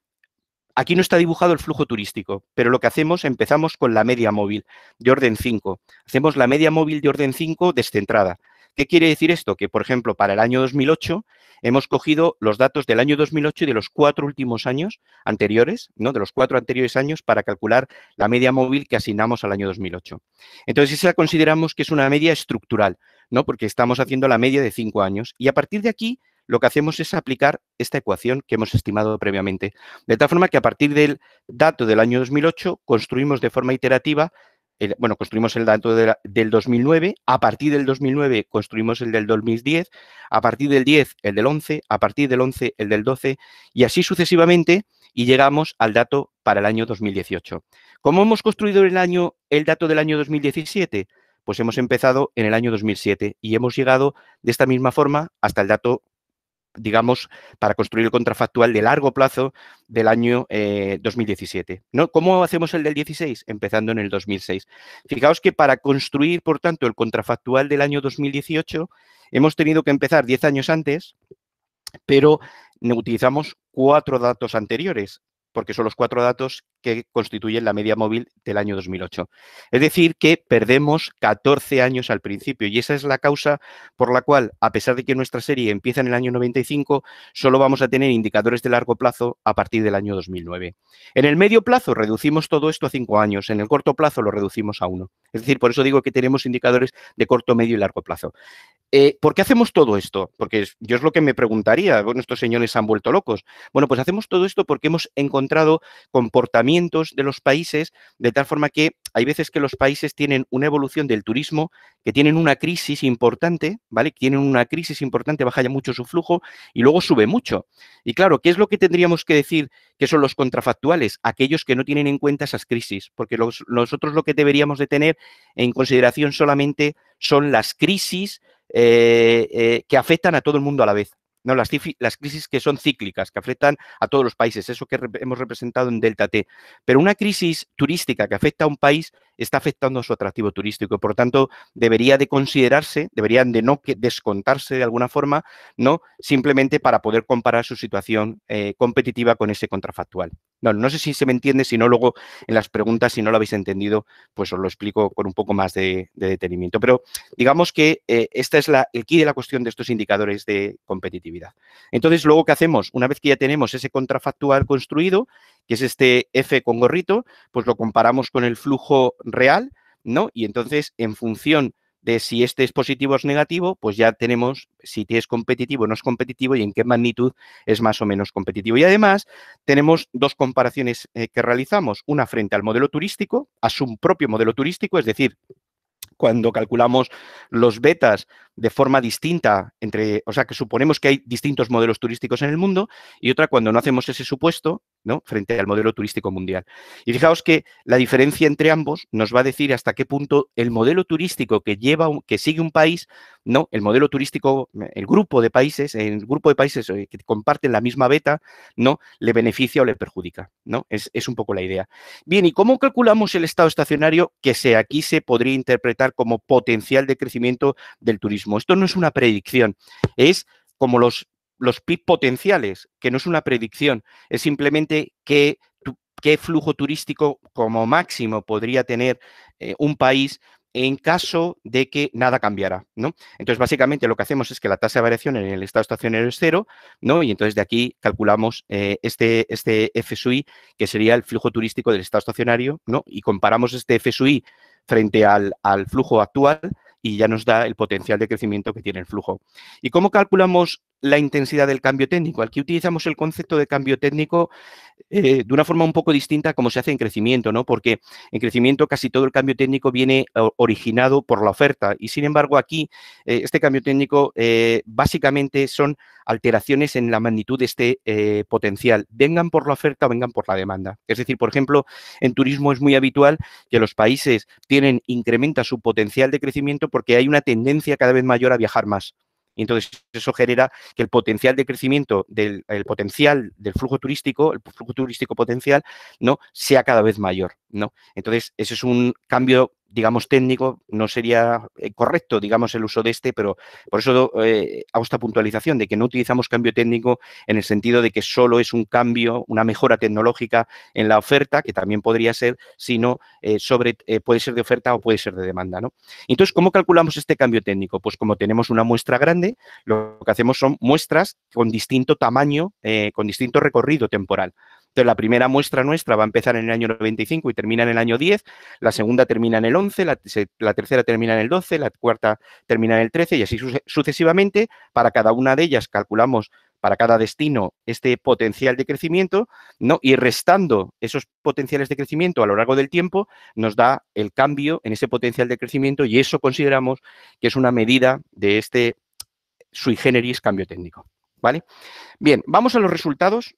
Aquí no está dibujado el flujo turístico, pero lo que hacemos, empezamos con la media móvil de orden 5. Hacemos la media móvil de orden 5 descentrada. ¿Qué quiere decir esto? Que, por ejemplo, para el año 2008 hemos cogido los datos del año 2008 y de los cuatro últimos años anteriores, ¿no? De los cuatro anteriores años para calcular la media móvil que asignamos al año 2008. Entonces, esa consideramos que es una media estructural. ¿no? Porque estamos haciendo la media de cinco años. Y a partir de aquí, lo que hacemos es aplicar esta ecuación que hemos estimado previamente. De tal forma que a partir del dato del año 2008 construimos de forma iterativa, bueno, construimos el dato del 2009, a partir del 2009 construimos el del 2010, a partir del 10 el del 11, a partir del 11 el del 12 y así sucesivamente y llegamos al dato para el año 2018. ¿Cómo hemos construido el, año, el dato del año 2017? pues hemos empezado en el año 2007 y hemos llegado de esta misma forma hasta el dato, digamos, para construir el contrafactual de largo plazo del año 2017. Eh, ¿no? ¿Cómo hacemos el del 16? Empezando en el 2006. Fijaos que para construir, por tanto, el contrafactual del año 2018, hemos tenido que empezar 10 años antes, pero utilizamos cuatro datos anteriores porque son los cuatro datos que constituyen la media móvil del año 2008. Es decir, que perdemos 14 años al principio y esa es la causa por la cual, a pesar de que nuestra serie empieza en el año 95, solo vamos a tener indicadores de largo plazo a partir del año 2009. En el medio plazo reducimos todo esto a cinco años, en el corto plazo lo reducimos a uno. Es decir, por eso digo que tenemos indicadores de corto, medio y largo plazo. Eh, ¿Por qué hacemos todo esto? Porque yo es lo que me preguntaría. Bueno, estos señores se han vuelto locos. Bueno, pues hacemos todo esto porque hemos encontrado comportamientos de los países de tal forma que hay veces que los países tienen una evolución del turismo, que tienen una crisis importante, ¿vale? Tienen una crisis importante, baja ya mucho su flujo y luego sube mucho. Y claro, ¿qué es lo que tendríamos que decir que son los contrafactuales? Aquellos que no tienen en cuenta esas crisis, porque nosotros lo que deberíamos de tener en consideración solamente son las crisis eh, eh, que afectan a todo el mundo a la vez. No, las, crisis que son cíclicas, que afectan a todos los países, eso que hemos representado en Delta T. Pero una crisis turística que afecta a un país está afectando a su atractivo turístico. Y por tanto, debería de considerarse, deberían de no descontarse de alguna forma, ¿no? Simplemente para poder comparar su situación eh, competitiva con ese contrafactual. No, sé si se me entiende, si no, luego en las preguntas, si no lo habéis entendido, pues os lo explico con un poco más de, detenimiento. Pero digamos que eh, esta es el quid de la cuestión de estos indicadores de competitividad. Entonces, luego, ¿qué hacemos? Una vez que ya tenemos ese contrafactual construido, que es este F con gorrito, pues lo comparamos con el flujo real, ¿no? Y entonces, en función de si este es positivo o es negativo, pues ya tenemos si es competitivo o no es competitivo y en qué magnitud es más o menos competitivo. Y además tenemos dos comparaciones eh, que realizamos, una frente al modelo turístico, a su propio modelo turístico, es decir, cuando calculamos los betas de forma distinta entre, o sea, que suponemos que hay distintos modelos turísticos en el mundo y otra cuando no hacemos ese supuesto frente al modelo turístico mundial. Y fijaos que la diferencia entre ambos nos va a decir hasta qué punto el modelo turístico que lleva, que sigue un país, ¿no? El modelo turístico, eh, el grupo de países, el grupo de países eh, que comparten la misma beta, ¿no? Le beneficia o le perjudica, ¿no? Es, un poco la idea. Bien, ¿y cómo calculamos el estado estacionario que se, aquí se podría interpretar como potencial de crecimiento del turismo? Esto no es una predicción, es como los los PIB potenciales, que no es una predicción, es simplemente qué, qué flujo turístico como máximo podría tener eh, un país en caso de que nada cambiara, ¿no? Entonces, básicamente lo que hacemos es que la tasa de variación en el estado estacionario es cero, ¿no? Y entonces de aquí calculamos eh, este, este FSUI, que sería el flujo turístico del estado estacionario, ¿no? Y comparamos este FSUI frente al, al flujo actual, y ya nos da el potencial de crecimiento que tiene el flujo. ¿Y cómo calculamos la intensidad del cambio técnico. Aquí utilizamos el concepto de cambio técnico eh, de una forma un poco distinta como se hace en crecimiento, ¿no? Porque en crecimiento casi todo el cambio técnico viene originado por la oferta y sin embargo aquí eh, este cambio técnico eh, básicamente son alteraciones en la magnitud de este potencial, vengan por la oferta o vengan por la demanda. Es decir, por ejemplo, en turismo es muy habitual que los países tienen incrementa su potencial de crecimiento porque hay una tendencia cada vez mayor a viajar más. Y entonces eso genera que el potencial de crecimiento del el potencial del flujo turístico, el flujo turístico potencial, ¿no? sea cada vez mayor. ¿no? Entonces, ese es un cambio, digamos, técnico, no sería eh, correcto, digamos, el uso de este, pero por eso eh, hago esta puntualización de que no utilizamos cambio técnico en el sentido de que solo es un cambio, una mejora tecnológica en la oferta, que también podría ser, sino eh, sobre, puede ser de oferta o puede ser de demanda, ¿no? Entonces, ¿cómo calculamos este cambio técnico? Pues como tenemos una muestra grande, lo que hacemos son muestras con distinto tamaño, con distinto recorrido temporal. Entonces, la primera muestra nuestra va a empezar en el año 95 y termina en el año 10, la segunda termina en el 11, la, tercera termina en el 12, la cuarta termina en el 13 y así sucesivamente. Para cada una de ellas calculamos para cada destino este potencial de crecimiento, ¿no? Y restando esos potenciales de crecimiento a lo largo del tiempo, nos da el cambio en ese potencial de crecimiento y eso consideramos que es una medida de este sui generis cambio técnico. ¿Vale? Bien, vamos a los resultados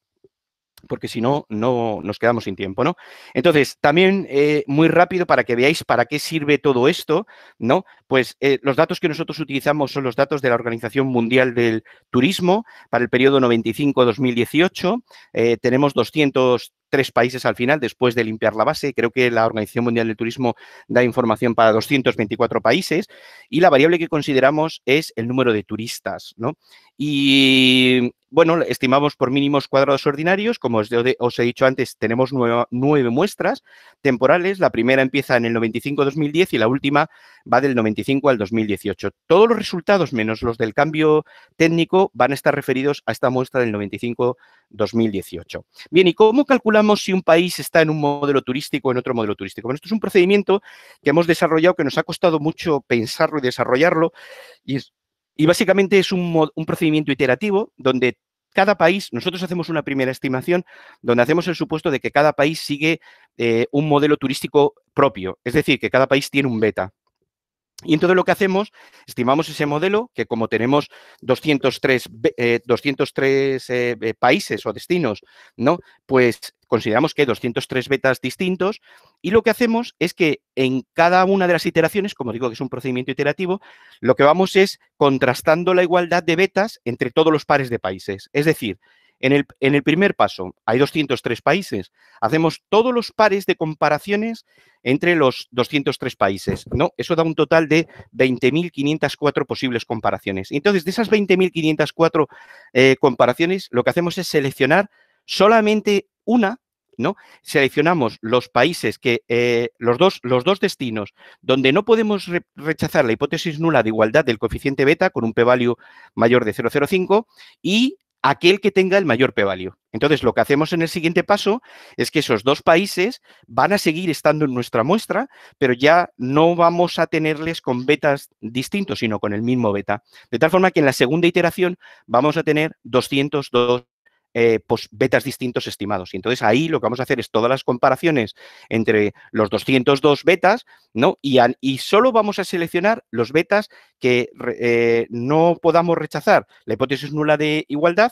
porque si no, no nos quedamos sin tiempo, ¿no? Entonces, también eh, muy rápido para que veáis para qué sirve todo esto, ¿no? Pues eh, los datos que nosotros utilizamos son los datos de la Organización Mundial del Turismo para el periodo 95-2018. Eh, tenemos 203 países al final después de limpiar la base. Creo que la Organización Mundial del Turismo da información para 224 países y la variable que consideramos es el número de turistas, ¿no? Y bueno, estimamos por mínimos cuadrados ordinarios. Como os, he dicho antes, tenemos nueve, muestras temporales. La primera empieza en el 95-2010 y la última va del 95 al 2018. Todos los resultados, menos los del cambio técnico, van a estar referidos a esta muestra del 95-2018. Bien, ¿y cómo calculamos si un país está en un modelo turístico o en otro modelo turístico? Bueno, esto es un procedimiento que hemos desarrollado que nos ha costado mucho pensarlo y desarrollarlo. Y y básicamente es un, procedimiento iterativo donde cada país, nosotros hacemos una primera estimación donde hacemos el supuesto de que cada país sigue eh, un modelo turístico propio, es decir, que cada país tiene un beta. Y entonces lo que hacemos, estimamos ese modelo, que como tenemos 203, 203 eh, eh, eh, países o destinos, ¿no? Pues consideramos que hay 203 betas distintos y lo que hacemos es que en cada una de las iteraciones, como digo que es un procedimiento iterativo, lo que vamos es contrastando la igualdad de betas entre todos los pares de países. Es decir, en el, primer paso, hay 203 países. Hacemos todos los pares de comparaciones entre los 203 países. ¿no? Eso da un total de 20.504 posibles comparaciones. Entonces, de esas 20.504 eh, comparaciones, lo que hacemos es seleccionar solamente una ¿no? Seleccionamos los países que, eh, los, dos, los dos destinos donde no podemos rechazar la hipótesis nula de igualdad del coeficiente beta con un p-value mayor de 0,05 y aquel que tenga el mayor p-value. Entonces, lo que hacemos en el siguiente paso es que esos dos países van a seguir estando en nuestra muestra, pero ya no vamos a tenerles con betas distintos, sino con el mismo beta. De tal forma que en la segunda iteración vamos a tener 202 eh, pues, betas distintos estimados. Y entonces ahí lo que vamos a hacer es todas las comparaciones entre los 202 betas, ¿no? Y, solo vamos a seleccionar los betas que eh, no podamos rechazar la hipótesis nula de igualdad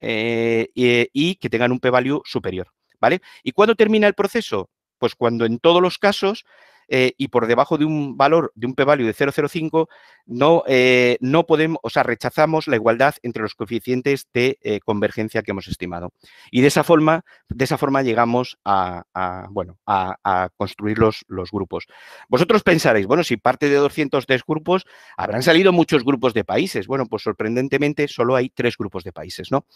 eh, y, que tengan un p-value superior, ¿vale? ¿Y cuándo termina el proceso? Pues cuando en todos los casos eh, y por debajo de un valor, de un p-value de 0,05, no, eh, no podemos, o sea, rechazamos la igualdad entre los coeficientes de eh, convergencia que hemos estimado. Y de esa forma, de esa forma llegamos a, bueno, a, construir los, grupos. Vosotros pensaréis, bueno, si parte de 203 grupos, habrán salido muchos grupos de países. Bueno, pues sorprendentemente solo hay tres grupos de países, ¿no?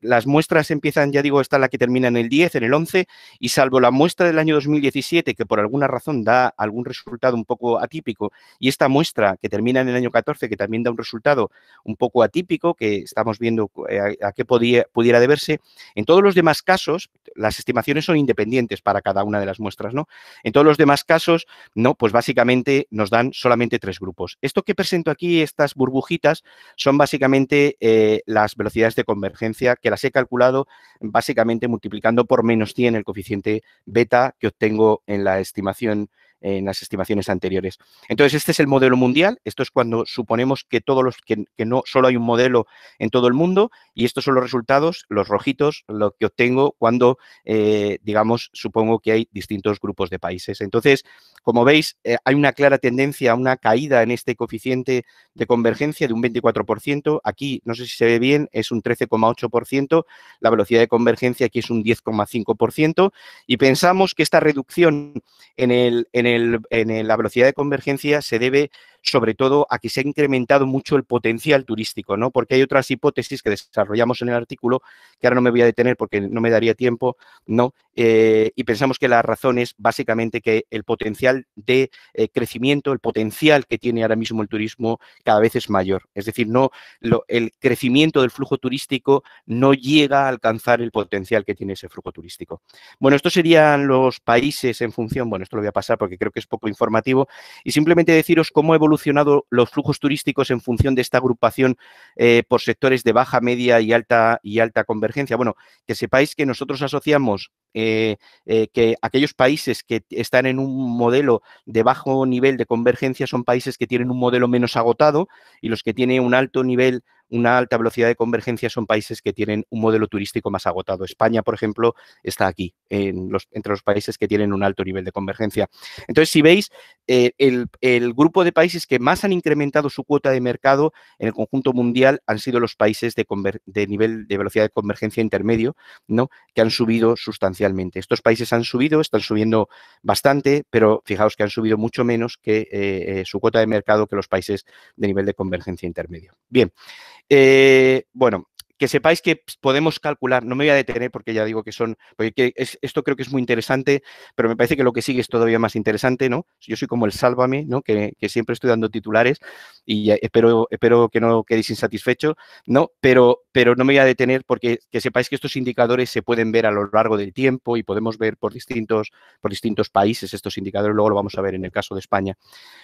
las muestras empiezan, ya digo, está la que termina en el 10, en el 11, y salvo la muestra del año 2017, que por alguna razón da algún resultado un poco atípico y esta muestra que termina en el año 14, que también da un resultado un poco atípico, que estamos viendo eh, a, qué podía, pudiera deberse, en todos los demás casos las estimaciones son independientes para cada una de las muestras, ¿no? En todos los demás casos, no, pues básicamente nos dan solamente tres grupos. Esto que presento aquí, estas burbujitas, son básicamente eh, las velocidades de convergencia que las he calculado básicamente multiplicando por menos 100 el coeficiente beta que obtengo en la estimación Gracias en las estimaciones anteriores. Entonces, este es el modelo mundial. Esto es cuando suponemos que todos los que, no solo hay un modelo en todo el mundo y estos son los resultados, los rojitos, lo que obtengo cuando, eh, digamos, supongo que hay distintos grupos de países. Entonces, como veis, eh, hay una clara tendencia a una caída en este coeficiente de convergencia de un 24%. Aquí, no sé si se ve bien, es un 13,8%. La velocidad de convergencia aquí es un 10,5%. Y pensamos que esta reducción el, en el en la velocidad de convergencia se debe sobre todo a que se ha incrementado mucho el potencial turístico, ¿no? Porque hay otras hipótesis que desarrollamos en el artículo, que ahora no me voy a detener porque no me daría tiempo, ¿no? Eh, y pensamos que la razón es básicamente que el potencial de eh, crecimiento, el potencial que tiene ahora mismo el turismo cada vez es mayor. Es decir, no el crecimiento del flujo turístico no llega a alcanzar el potencial que tiene ese flujo turístico. Bueno, estos serían los países en función, bueno, esto lo voy a pasar porque creo que es poco informativo, y simplemente deciros cómo los flujos turísticos en función de esta agrupación eh, por sectores de baja, media y alta, y alta convergencia? Bueno, que sepáis que nosotros asociamos eh, eh, que aquellos países que están en un modelo de bajo nivel de convergencia son países que tienen un modelo menos agotado y los que tienen un alto nivel, una alta velocidad de convergencia son países que tienen un modelo turístico más agotado. España, por ejemplo, está aquí, entre los países que tienen un alto nivel de convergencia. Entonces, si veis, eh, el, grupo de países que más han incrementado su cuota de mercado en el conjunto mundial han sido los países de, nivel de velocidad de convergencia intermedio, ¿no? que han subido sustancialmente. Estos países han subido, están subiendo bastante, pero fijaos que han subido mucho menos que eh, eh, su cuota de mercado que los países de nivel de convergencia intermedio. Bien, bueno, que sepáis que pues, podemos calcular, no me voy a detener porque ya digo que son, porque esto creo que es muy interesante, pero me parece que lo que sigue es todavía más interesante, ¿no? Yo soy como el sálvame, ¿no? Que, siempre estoy dando titulares y espero, espero que no quedéis insatisfecho, ¿no? Pero, pero no me voy a detener porque que sepáis que estos indicadores se pueden ver a lo largo del tiempo y podemos ver por distintos, por distintos países estos indicadores, luego lo vamos a ver en el caso de España.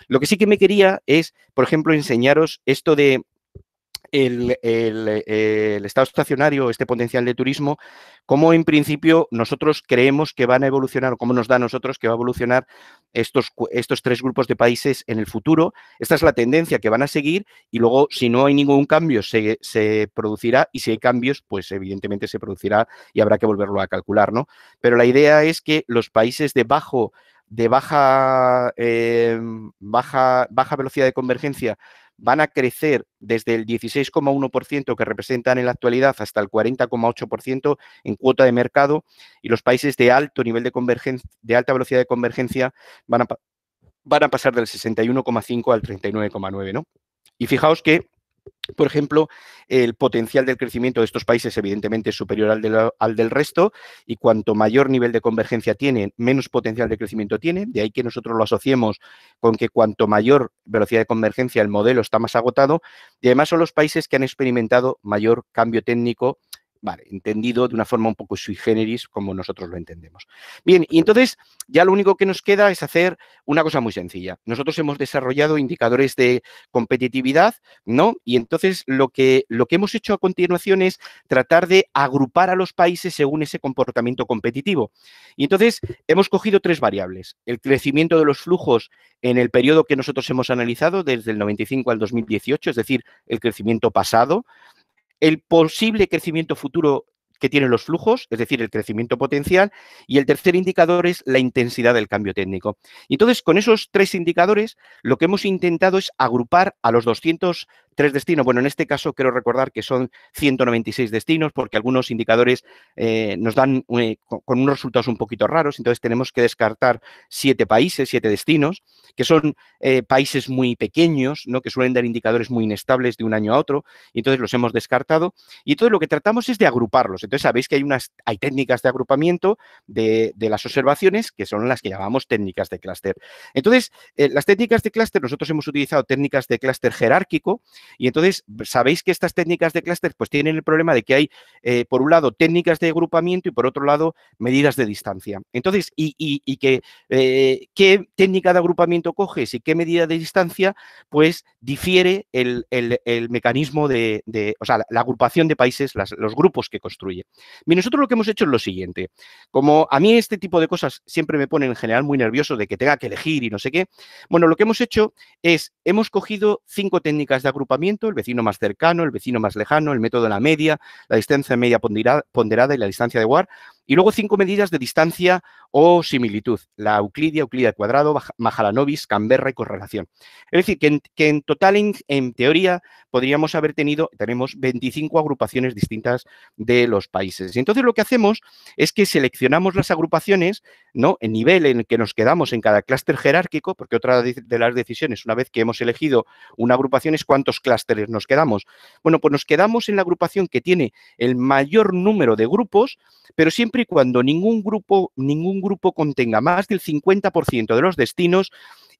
Lo que sí que me quería es, por ejemplo, enseñaros esto de eh, el, estado estacionario, este potencial de turismo, cómo en principio nosotros creemos que van a evolucionar, o cómo nos da a nosotros que va a evolucionar estos, estos tres grupos de países en el futuro. Esta es la tendencia que van a seguir y luego, si no hay ningún cambio, se, producirá y si hay cambios, pues evidentemente se producirá y habrá que volverlo a calcular, ¿no? Pero la idea es que los países de bajo de baja, eh, baja, baja velocidad de convergencia van a crecer desde el 16,1% que representan en la actualidad hasta el 40,8% en cuota de mercado y los países de alto nivel de convergencia, de alta velocidad de convergencia van a, van a pasar del 61,5 al 39,9, Y fijaos que por ejemplo, el potencial del crecimiento de estos países evidentemente es superior al del, resto y cuanto mayor nivel de convergencia tienen, menos potencial de crecimiento tienen. De ahí que nosotros lo asociemos con que cuanto mayor velocidad de convergencia el modelo está más agotado y además son los países que han experimentado mayor cambio técnico Vale, entendido de una forma un poco sui generis como nosotros lo entendemos. Bien, y entonces ya lo único que nos queda es hacer una cosa muy sencilla. Nosotros hemos desarrollado indicadores de competitividad, ¿no? Y entonces lo que, lo que hemos hecho a continuación es tratar de agrupar a los países según ese comportamiento competitivo. Y entonces hemos cogido tres variables. El crecimiento de los flujos en el periodo que nosotros hemos analizado, desde el 95 al 2018, es decir, el crecimiento pasado, el posible crecimiento futuro que tienen los flujos, es decir, el crecimiento potencial, y el tercer indicador es la intensidad del cambio técnico. Entonces, con esos tres indicadores, lo que hemos intentado es agrupar a los 200 tres destinos. Bueno, en este caso quiero recordar que son 196 destinos porque algunos indicadores eh, nos dan eh, con unos resultados un poquito raros, entonces tenemos que descartar siete países, siete destinos, que son eh, países muy pequeños, que suelen dar indicadores muy inestables de un año a otro, y entonces los hemos descartado. Y entonces lo que tratamos es de agruparlos. Entonces sabéis que hay unas hay técnicas de agrupamiento de, de las observaciones que son las que llamamos técnicas de clúster. Entonces, las técnicas de clúster, nosotros hemos utilizado técnicas de clúster jerárquico, y entonces, sabéis que estas técnicas de clúster pues tienen el problema de que hay, eh, por un lado, técnicas de agrupamiento y por otro lado, medidas de distancia. Entonces, y, y, que eh, qué técnica de agrupamiento coges y qué medida de distancia, pues difiere el, mecanismo de, o sea, la, agrupación de países, los grupos que construye. Y nosotros lo que hemos hecho es lo siguiente. Como a mí este tipo de cosas siempre me ponen en general muy nervioso de que tenga que elegir y no sé qué, bueno, lo que hemos hecho es, hemos cogido cinco técnicas de agrupamiento el vecino más cercano, el vecino más lejano, el método de la media, la distancia media ponderada y la distancia de guard, y luego cinco medidas de distancia o similitud, la Euclidia, Euclidia cuadrado, Mahalanobis, Canberra y correlación. Es decir, que en, total, en, teoría, podríamos haber tenido, tenemos 25 agrupaciones distintas de los países. Y entonces lo que hacemos es que seleccionamos las agrupaciones, ¿no? El nivel en el que nos quedamos en cada clúster jerárquico, porque otra de las decisiones, una vez que hemos elegido una agrupación, es cuántos clústeres nos quedamos. Bueno, pues nos quedamos en la agrupación que tiene el mayor número de grupos, pero siempre cuando ningún grupo, ningún grupo contenga más del 50% de los destinos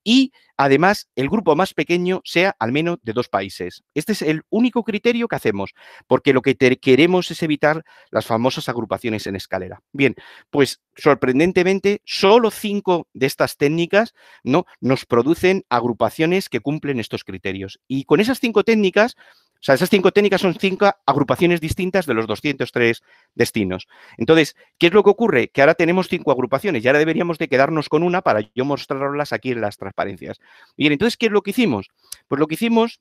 y además el grupo más pequeño sea al menos de dos países. Este es el único criterio que hacemos, porque lo que queremos es evitar las famosas agrupaciones en escalera. Bien, pues sorprendentemente, solo cinco de estas técnicas ¿no? nos producen agrupaciones que cumplen estos criterios. Y con esas cinco técnicas, o sea, esas cinco técnicas son cinco agrupaciones distintas de los 203 destinos. Entonces, ¿qué es lo que ocurre? Que ahora tenemos cinco agrupaciones y ahora deberíamos de quedarnos con una para yo mostrarlas aquí en las transparencias. Bien, entonces, ¿qué es lo que hicimos? Pues lo que hicimos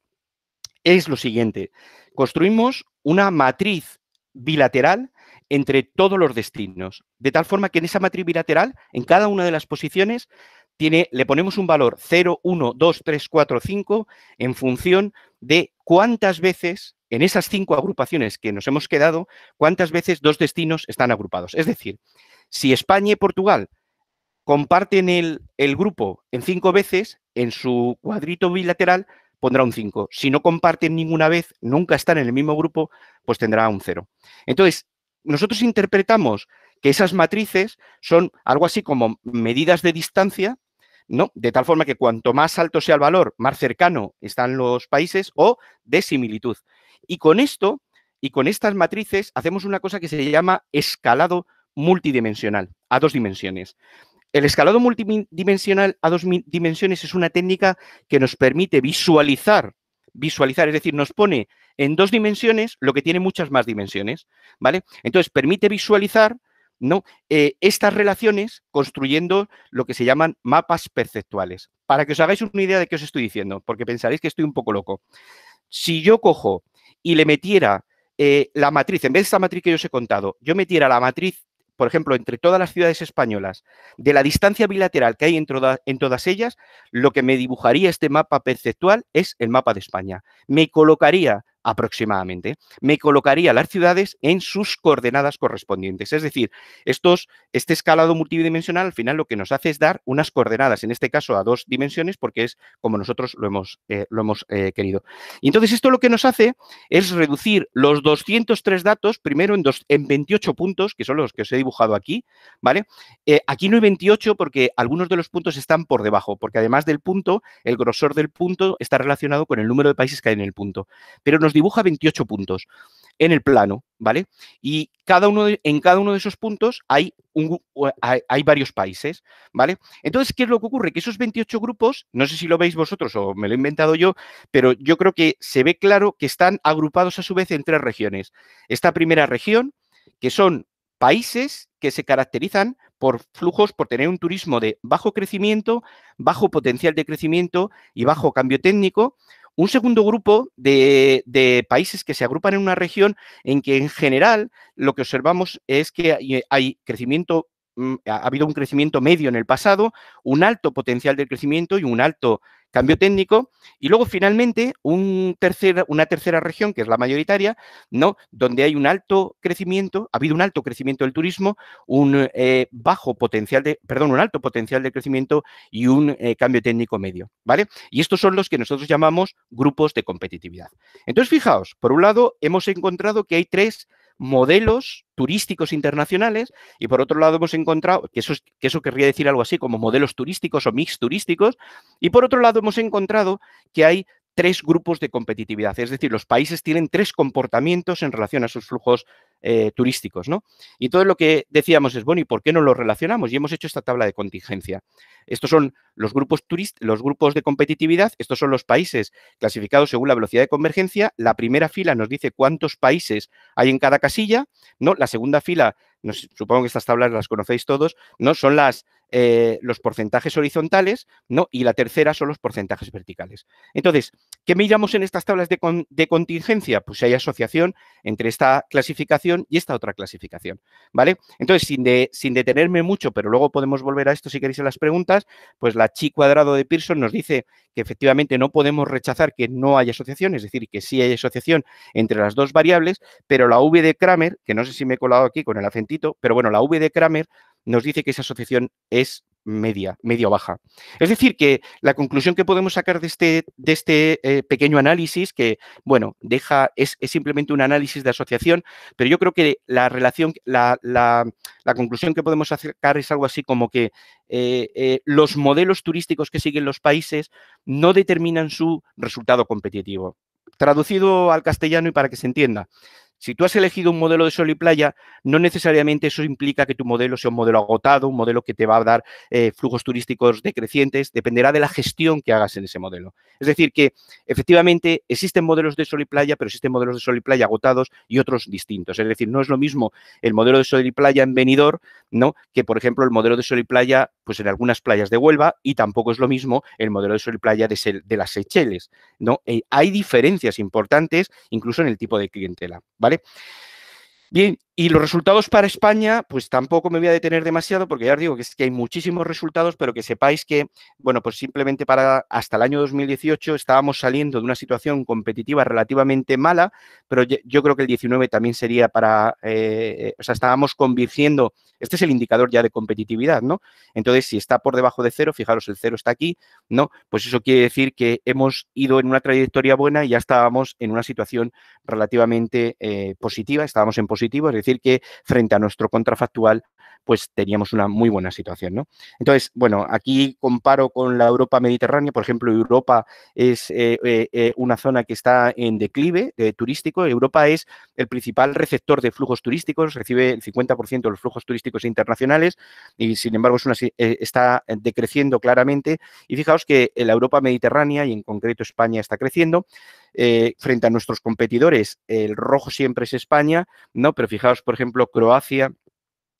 es lo siguiente. Construimos una matriz bilateral entre todos los destinos, de tal forma que en esa matriz bilateral, en cada una de las posiciones, tiene, le ponemos un valor 0, 1, 2, 3, 4, 5 en función de ¿cuántas veces en esas cinco agrupaciones que nos hemos quedado, cuántas veces dos destinos están agrupados? Es decir, si España y Portugal comparten el, grupo en cinco veces, en su cuadrito bilateral pondrá un 5. Si no comparten ninguna vez, nunca están en el mismo grupo, pues tendrá un 0. Entonces, nosotros interpretamos que esas matrices son algo así como medidas de distancia ¿no? De tal forma que cuanto más alto sea el valor, más cercano están los países o de similitud. Y con esto y con estas matrices hacemos una cosa que se llama escalado multidimensional, a dos dimensiones. El escalado multidimensional a dos dimensiones es una técnica que nos permite visualizar, visualizar, es decir, nos pone en dos dimensiones lo que tiene muchas más dimensiones, ¿vale? Entonces, permite visualizar ¿no? Eh, estas relaciones construyendo lo que se llaman mapas perceptuales. Para que os hagáis una idea de qué os estoy diciendo, porque pensaréis que estoy un poco loco. Si yo cojo y le metiera eh, la matriz, en vez de esta matriz que yo os he contado, yo metiera la matriz, por ejemplo, entre todas las ciudades españolas, de la distancia bilateral que hay en todas ellas, lo que me dibujaría este mapa perceptual es el mapa de España. Me colocaría aproximadamente. Me colocaría las ciudades en sus coordenadas correspondientes. Es decir, estos, este escalado multidimensional al final lo que nos hace es dar unas coordenadas, en este caso a dos dimensiones, porque es como nosotros lo hemos, eh, lo hemos eh, querido. Y entonces esto lo que nos hace es reducir los 203 datos primero en, dos, en 28 puntos, que son los que os he dibujado aquí, ¿vale? Eh, aquí no hay 28 porque algunos de los puntos están por debajo, porque además del punto, el grosor del punto está relacionado con el número de países que hay en el punto. Pero nos dibuja 28 puntos en el plano, ¿vale? Y cada uno en cada uno de esos puntos hay, un, hay, varios países, ¿vale? Entonces, ¿qué es lo que ocurre? Que esos 28 grupos, no sé si lo veis vosotros o me lo he inventado yo, pero yo creo que se ve claro que están agrupados a su vez en tres regiones. Esta primera región, que son países que se caracterizan por flujos, por tener un turismo de bajo crecimiento, bajo potencial de crecimiento y bajo cambio técnico, un segundo grupo de, países que se agrupan en una región en que en general lo que observamos es que hay eh, crecimiento, mm, ha habido un crecimiento medio en el pasado, un alto potencial de crecimiento y un alto cambio técnico, y luego finalmente un tercer, una tercera región, que es la mayoritaria, ¿no? donde hay un alto crecimiento, ha habido un alto crecimiento del turismo, un eh, bajo potencial de, perdón, un alto potencial de crecimiento y un eh, cambio técnico medio. ¿vale? Y estos son los que nosotros llamamos grupos de competitividad. Entonces, fijaos, por un lado, hemos encontrado que hay tres modelos turísticos internacionales y por otro lado hemos encontrado, que eso, que eso querría decir algo así como modelos turísticos o mix turísticos, y por otro lado hemos encontrado que hay tres grupos de competitividad. Es decir, los países tienen tres comportamientos en relación a sus flujos eh, turísticos. ¿no? Y todo lo que decíamos es, bueno, ¿y por qué no lo relacionamos? Y hemos hecho esta tabla de contingencia. Estos son los grupos, los grupos de competitividad, estos son los países clasificados según la velocidad de convergencia. La primera fila nos dice cuántos países hay en cada casilla. ¿no? La segunda fila, supongo que estas tablas las conocéis todos, ¿no? son las eh, los porcentajes horizontales, ¿no? Y la tercera son los porcentajes verticales. Entonces, ¿qué miramos en estas tablas de, contingencia? Pues si hay asociación entre esta clasificación y esta otra clasificación, ¿vale? Entonces, sin, detenerme mucho, pero luego podemos volver a esto si queréis las preguntas, pues la chi cuadrado de Pearson nos dice que efectivamente no podemos rechazar que no hay asociación, es decir, que sí hay asociación entre las dos variables, pero la V de Kramer, que no sé si me he colado aquí con el acentito, pero bueno, la V de Kramer nos dice que esa asociación es media, medio baja. Es decir, que la conclusión que podemos sacar de este, de este eh, pequeño análisis, que, bueno, deja, es, simplemente un análisis de asociación, pero yo creo que la relación, la, conclusión que podemos sacar es algo así como que eh, eh, los modelos turísticos que siguen los países no determinan su resultado competitivo. Traducido al castellano y para que se entienda, si tú has elegido un modelo de sol y playa, no necesariamente eso implica que tu modelo sea un modelo agotado, un modelo que te va a dar eh, flujos turísticos decrecientes, dependerá de la gestión que hagas en ese modelo. Es decir, que efectivamente existen modelos de sol y playa, pero existen modelos de sol y playa agotados y otros distintos. Es decir, no es lo mismo el modelo de sol y playa en Benidorm, ¿no? Que, por ejemplo, el modelo de sol y playa, pues en algunas playas de Huelva, y tampoco es lo mismo el modelo de sol y playa de, las Seychelles, ¿no? Eh, hay diferencias importantes incluso en el tipo de clientela, ¿vale? Bien, y los resultados para España, pues tampoco me voy a detener demasiado, porque ya os digo que, es que hay muchísimos resultados, pero que sepáis que, bueno, pues simplemente para hasta el año 2018 estábamos saliendo de una situación competitiva relativamente mala, pero yo creo que el 19 también sería para, eh, eh, o sea, estábamos convirtiendo, este es el indicador ya de competitividad, ¿no? Entonces, si está por debajo de cero, fijaros, el cero está aquí, ¿no? Pues eso quiere decir que hemos ido en una trayectoria buena y ya estábamos en una situación relativamente eh, positiva, estábamos en positivo, es decir, que frente a nuestro contrafactual pues teníamos una muy buena situación. ¿no? Entonces, bueno, aquí comparo con la Europa mediterránea, por ejemplo, Europa es eh, eh, eh, una zona que está en declive turístico, Europa es el principal receptor de flujos turísticos, recibe el 50% de los flujos turísticos internacionales y sin embargo es una, está decreciendo claramente y fijaos que la Europa mediterránea y en concreto España está creciendo, eh, frente a nuestros competidores, el rojo siempre es España, ¿no? Pero fijaos, por ejemplo, Croacia,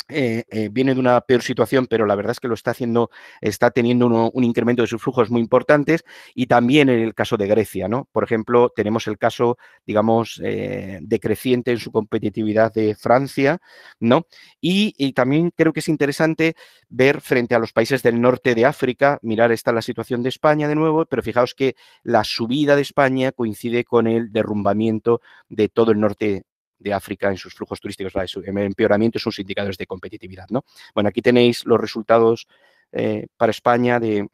eh, eh, viene de una peor situación, pero la verdad es que lo está haciendo, está teniendo un incremento de sus flujos muy importantes. Y también en el caso de Grecia, ¿no? Por ejemplo, tenemos el caso, digamos, eh, decreciente en su competitividad de Francia, ¿no? Y, también creo que es interesante ver frente a los países del norte de África, mirar esta la situación de España de nuevo, pero fijaos que la subida de España coincide con el derrumbamiento de todo el norte de África en sus flujos turísticos. El empeoramiento en sus indicadores de competitividad. ¿no? Bueno, aquí tenéis los resultados eh, para España de,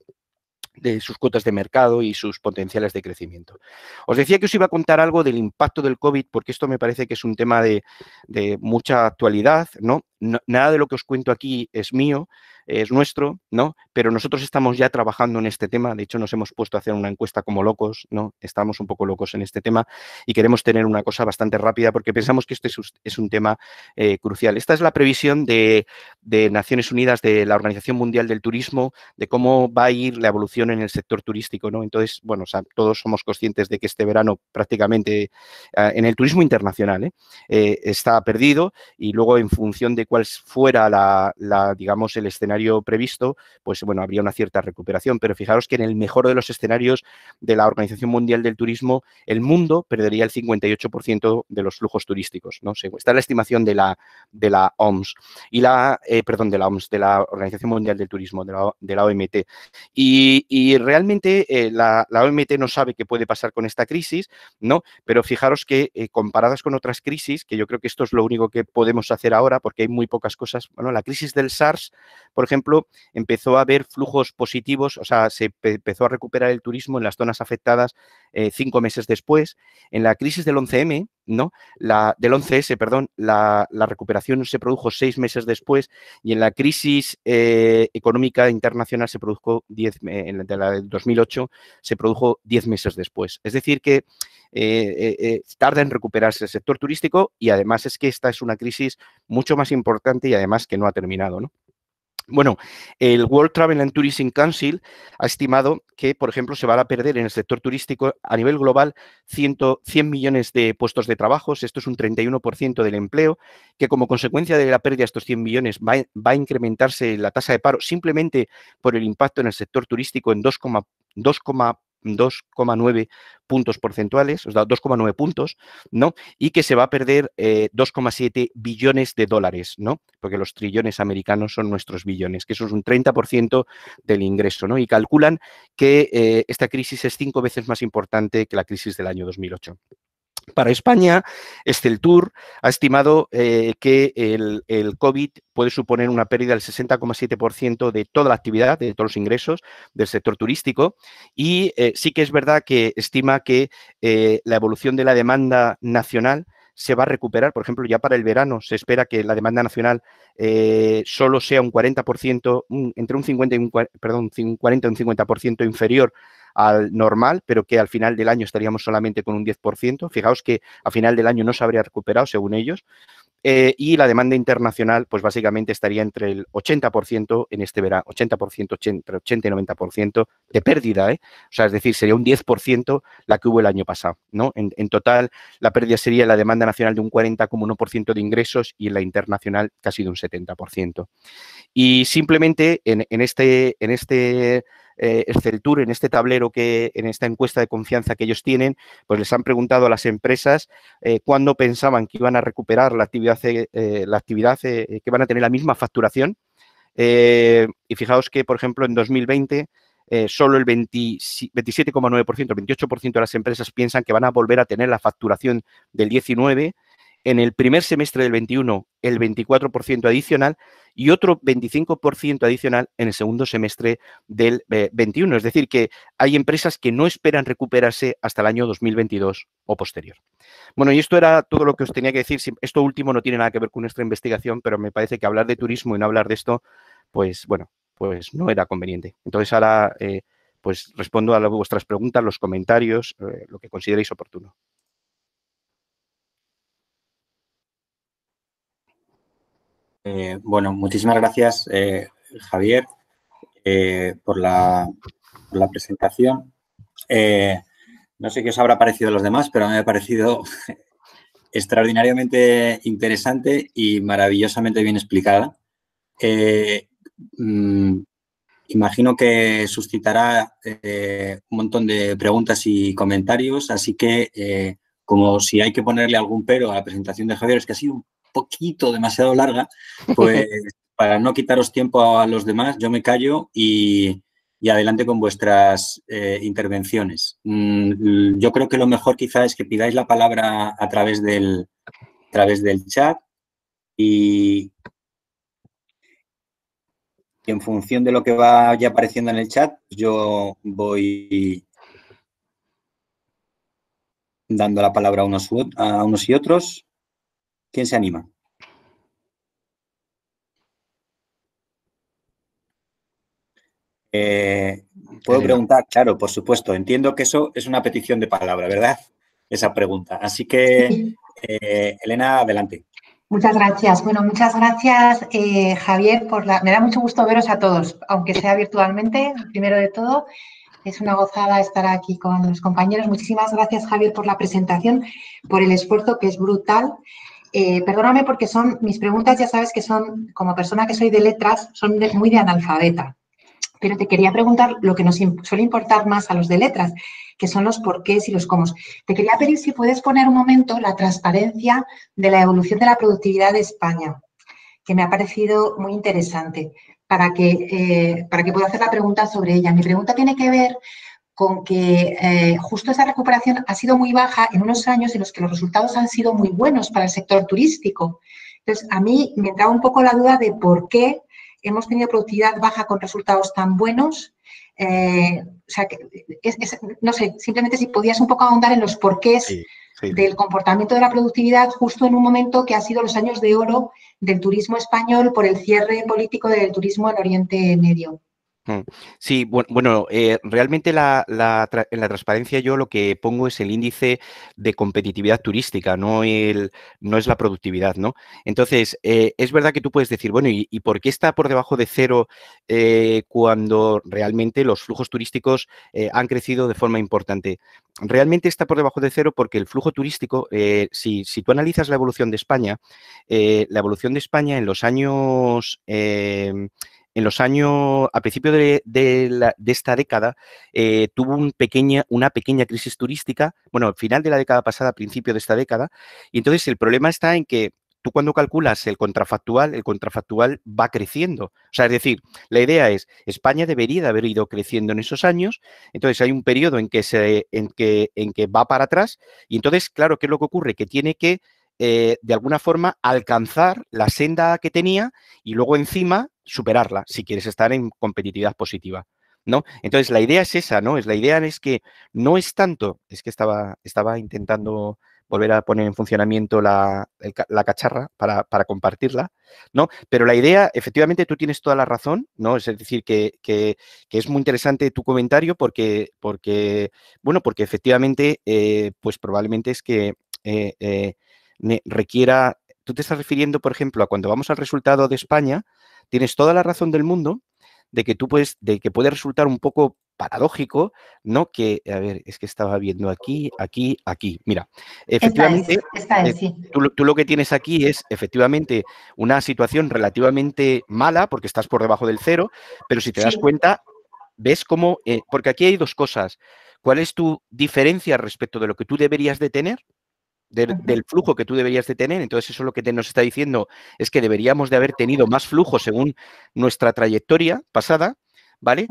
de sus cuotas de mercado y sus potenciales de crecimiento. Os decía que os iba a contar algo del impacto del COVID, porque esto me parece que es un tema de, de mucha actualidad, ¿no? Nada de lo que os cuento aquí es mío, es nuestro, ¿no? Pero nosotros estamos ya trabajando en este tema, de hecho nos hemos puesto a hacer una encuesta como locos, ¿no? Estamos un poco locos en este tema y queremos tener una cosa bastante rápida porque pensamos que este es un tema eh, crucial. Esta es la previsión de, Naciones Unidas, de la Organización Mundial del Turismo, de cómo va a ir la evolución en el sector turístico, ¿no? Entonces, bueno, todos somos conscientes de que este verano prácticamente ah, en el turismo internacional ¿eh? Eh, está perdido y luego en función de cuál fuera la digamos, el escenario previsto, pues bueno, habría una cierta recuperación. Pero fijaros que en el mejor de los escenarios de la Organización Mundial del Turismo, el mundo perdería el 58% de los flujos turísticos. ¿no? Está la estimación de la, de la OMS y la, eh, perdón, de la OMS, de la Organización Mundial del Turismo, de la, OMT. Y, realmente eh, la, la, OMT no sabe qué puede pasar con esta crisis, ¿no? Pero fijaros que eh, comparadas con otras crisis, que yo creo que esto es lo único que podemos hacer ahora, porque hay muy pocas cosas, bueno, la crisis del SARS, por ejemplo, empezó a haber flujos positivos, o sea, se empezó a recuperar el turismo en las zonas afectadas eh, cinco meses después. En la crisis del 11M, ¿no? La, del 11S, perdón, la, recuperación se produjo seis meses después y en la crisis eh, económica internacional se produjo diez, en la del 2008 se produjo diez meses después. Es decir, que eh, tarda en recuperarse el sector turístico y además es que esta es una crisis mucho más importante y además que no ha terminado, ¿no? Bueno, el World Travel and Tourism Council ha estimado que, por ejemplo, se van a perder en el sector turístico a nivel global 100, millones de puestos de trabajo, esto es un 31% del empleo, que como consecuencia de la pérdida de estos 100 millones va, a incrementarse la tasa de paro simplemente por el impacto en el sector turístico en 2,4%. 2,9 puntos porcentuales, o sea, 2,9 puntos, ¿no? Y que se va a perder 2,7 eh, billones de dólares, ¿no? Porque los trillones americanos son nuestros billones, que eso es un 30% del ingreso, ¿no? Y calculan que eh, esta crisis es cinco veces más importante que la crisis del año 2008. Para España, Esteltur ha estimado eh, que el, COVID puede suponer una pérdida del 60,7% de toda la actividad, de todos los ingresos del sector turístico. Y eh, sí que es verdad que estima que eh, la evolución de la demanda nacional se va a recuperar. Por ejemplo, ya para el verano se espera que la demanda nacional eh, solo sea un 40%, entre un 50 y un, perdón, un 40 un 50% inferior al normal, pero que al final del año estaríamos solamente con un 10%. Fijaos que a final del año no se habría recuperado, según ellos. Eh, y la demanda internacional, pues básicamente estaría entre el 80% en este verano, 80%, entre 80 y 90% de pérdida, ¿eh? O sea, es decir, sería un 10% la que hubo el año pasado, ¿no? En, total, la pérdida sería la demanda nacional de un 40,1% de ingresos y en la internacional casi de un 70%. Y simplemente en este, en este eh, en este tablero que, en esta encuesta de confianza que ellos tienen, pues les han preguntado a las empresas eh, cuándo pensaban que iban a recuperar la actividad, eh, eh, la actividad que van a tener la misma facturación. y fijaos que, por ejemplo, en 2020 solo el 27,9%, el 28% de las empresas piensan que van a volver a tener la facturación del 19%, en el primer semestre del 21 el 24% adicional y otro 25% adicional en el segundo semestre del 21. Eh, es decir, que hay empresas que no esperan recuperarse hasta el año 2022 o posterior. Bueno, y esto era todo lo que os tenía que decir. Esto último no tiene nada que ver con nuestra investigación, pero me parece que hablar de turismo y no hablar de esto, pues bueno, pues no era conveniente. Entonces ahora, eh, pues respondo a vuestras preguntas, los comentarios, eh, lo que consideréis oportuno. Eh, bueno, muchísimas gracias, eh, Javier, eh, por, la, presentación. no sé qué os habrá parecido a los demás, pero a mí me ha parecido extraordinariamente interesante y maravillosamente bien explicada. Mm, imagino que suscitará un montón de preguntas y comentarios, así que como si hay que ponerle algún pero a la presentación de Javier, es que ha sido un poquito demasiado larga, pues para no quitaros tiempo a los demás, yo me callo y, adelante con vuestras eh, intervenciones. Mm, yo creo que lo mejor quizá es que pidáis la palabra a través del, a través del chat y, en función de lo que vaya apareciendo en el chat, yo voy dando la palabra a unos, a unos y otros. ¿Quién se anima? Eh, puedo preguntar, claro, por supuesto. Entiendo que eso es una petición de palabra, ¿verdad? Esa pregunta. Así que, eh, Elena, adelante. Muchas gracias. Bueno, muchas gracias, eh, Javier. Por la... Me da mucho gusto veros a todos, aunque sea virtualmente, primero de todo. Es una gozada estar aquí con los compañeros. Muchísimas gracias, Javier, por la presentación, por el esfuerzo que es brutal. Eh, perdóname porque son mis preguntas, ya sabes que son, como persona que soy de letras, son muy de analfabeta. Pero te quería preguntar lo que nos suele importar más a los de letras, que son los porqués y los cómo. Te quería pedir si puedes poner un momento la transparencia de la evolución de la productividad de España, que me ha parecido muy interesante, para que, eh, para que pueda hacer la pregunta sobre ella. Mi pregunta tiene que ver con que eh, justo esa recuperación ha sido muy baja en unos años en los que los resultados han sido muy buenos para el sector turístico. Entonces, a mí me entraba un poco la duda de por qué hemos tenido productividad baja con resultados tan buenos. Eh, o sea, que no sé, simplemente si podías un poco ahondar en los porqués del comportamiento de la productividad justo en un momento que ha sido los años de oro del turismo español por el cierre político del turismo en Oriente Medio. Sí, bueno, eh, realmente la, en la transparencia yo lo que pongo es el índice de competitividad turística, no, es la productividad, ¿no? Entonces, eh, es verdad que tú puedes decir, bueno, ¿y, por qué está por debajo de cero eh, cuando realmente los flujos turísticos han crecido de forma importante? Realmente está por debajo de cero porque el flujo turístico, si, tú analizas la evolución de España, la evolución de España en los años... Em, en los años, a principio de, esta década, eh, tuvo una pequeña crisis turística, bueno, al final de la década pasada, principio de esta década, y entonces el problema está en que tú cuando calculas el contrafactual, el contrafactual va creciendo. O sea, es decir, la idea es, España debería de haber ido creciendo en esos años, entonces hay un periodo en que va para atrás, y entonces, claro, ¿qué es lo que ocurre? Que tiene que eh, de alguna forma, alcanzar la senda que tenía y luego encima superarla, si quieres estar en competitividad positiva. ¿No? Entonces, la idea es esa, ¿no? Es la idea es que no es tanto, es que estaba, estaba intentando volver a poner en funcionamiento la, cacharra para, compartirla, ¿no? Pero la idea, efectivamente, tú tienes toda la razón, ¿no? Es decir, que, es muy interesante tu comentario porque, porque bueno, porque efectivamente, eh, pues probablemente es que eh, requiera... Tú te estás refiriendo, por ejemplo, a cuando vamos al resultado de España, tienes toda la razón del mundo de que tú puedes, de que puede resultar un poco paradójico, ¿no? Que, a ver, es que estaba viendo aquí, aquí, aquí. Mira, efectivamente, eh, tú, lo que tienes aquí es efectivamente una situación relativamente mala porque estás por debajo del cero, pero si te das cuenta, ves cómo, eh, porque aquí hay dos cosas. ¿Cuál es tu diferencia respecto de lo que tú deberías de tener? del flujo que tú deberías de tener. Entonces, eso lo que nos está diciendo es que deberíamos de haber tenido más flujo según nuestra trayectoria pasada, ¿vale?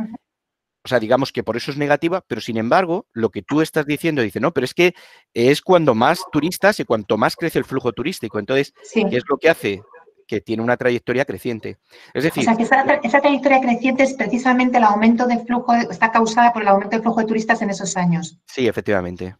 O sea, digamos que por eso es negativa, pero sin embargo, lo que tú estás diciendo dice, no, pero es que es cuando más turistas y cuanto más crece el flujo turístico. Entonces, ¿qué es lo que hace? que tiene una trayectoria creciente. Es decir, o sea, que esa, esa, trayectoria creciente es precisamente el aumento de flujo, está causada por el aumento de flujo de turistas en esos años. Sí, efectivamente.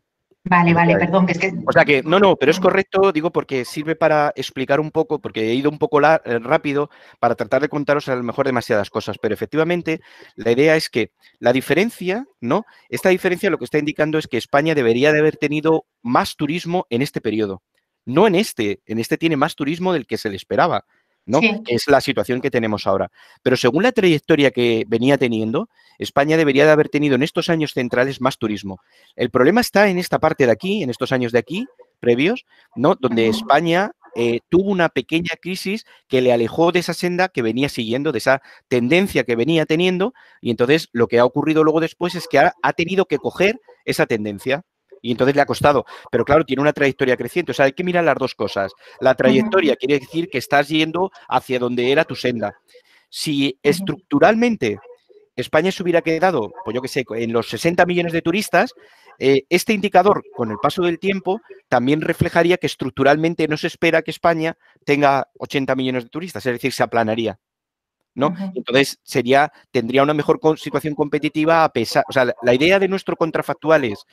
Vale, vale, perdón, que es que... O sea que, no, no, pero es correcto, digo, porque sirve para explicar un poco, porque he ido un poco eh, rápido para tratar de contaros a lo mejor demasiadas cosas, pero efectivamente la idea es que la diferencia, ¿no? Esta diferencia lo que está indicando es que España debería de haber tenido más turismo en este periodo. No en este, en este tiene más turismo del que se le esperaba. ¿no? Es la situación que tenemos ahora. Pero según la trayectoria que venía teniendo, España debería de haber tenido en estos años centrales más turismo. El problema está en esta parte de aquí, en estos años de aquí, previos, ¿no? Donde España eh, tuvo una pequeña crisis que le alejó de esa senda que venía siguiendo, de esa tendencia que venía teniendo, y entonces lo que ha ocurrido luego después es que ha tenido que coger esa tendencia y entonces le ha costado. Pero claro, tiene una trayectoria creciente. O sea, hay que mirar las dos cosas. La trayectoria quiere decir que estás yendo hacia donde era tu senda. Si estructuralmente España se hubiera quedado, pues yo que sé, en los 60 millones de turistas, eh, este indicador, con el paso del tiempo, también reflejaría que estructuralmente no se espera que España tenga 80 millones de turistas, es decir, se aplanaría. ¿no? Entonces sería, tendría una mejor situación competitiva a pesar, o sea, la idea de nuestro contrafactual es,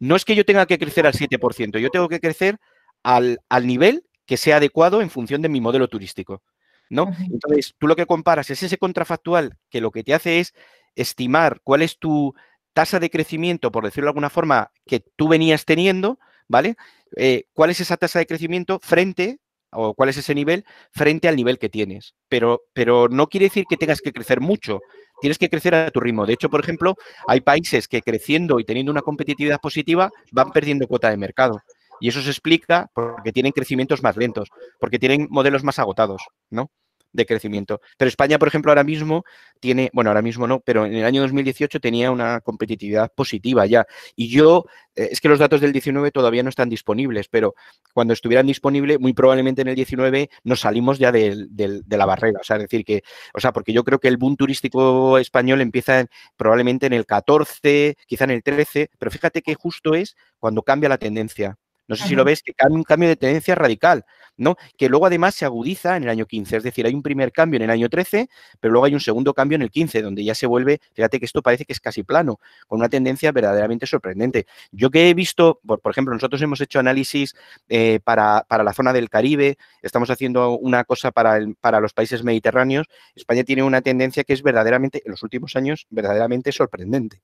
no es que yo tenga que crecer al 7%, yo tengo que crecer al, nivel que sea adecuado en función de mi modelo turístico. ¿no? Entonces, tú lo que comparas es ese contrafactual que lo que te hace es estimar cuál es tu tasa de crecimiento, por decirlo de alguna forma, que tú venías teniendo, ¿vale? Eh, ¿Cuál es esa tasa de crecimiento frente o cuál es ese nivel frente al nivel que tienes? Pero, pero no quiere decir que tengas que crecer mucho, tienes que crecer a tu ritmo. De hecho, por ejemplo, hay países que creciendo y teniendo una competitividad positiva van perdiendo cuota de mercado. Y eso se explica porque tienen crecimientos más lentos, porque tienen modelos más agotados, ¿no? de crecimiento. Pero España, por ejemplo, ahora mismo tiene, bueno, ahora mismo no, pero en el año 2018 tenía una competitividad positiva ya. Y yo, eh, es que los datos del 19 todavía no están disponibles, pero cuando estuvieran disponibles, muy probablemente en el 19 nos salimos ya de, la barrera. O sea, decir, que, o sea, porque yo creo que el boom turístico español empieza probablemente en el 14, quizá en el 13, pero fíjate que justo es cuando cambia la tendencia. No sé si lo ves, que hay un cambio de tendencia radical, ¿no? Que luego además se agudiza en el año 15, es decir, hay un primer cambio en el año 13, pero luego hay un segundo cambio en el 15, donde ya se vuelve, fíjate que esto parece que es casi plano, con una tendencia verdaderamente sorprendente. Yo que he visto, por, ejemplo, nosotros hemos hecho análisis eh, para, la zona del Caribe, estamos haciendo una cosa para, para los países mediterráneos, España tiene una tendencia que es verdaderamente, en los últimos años, verdaderamente sorprendente.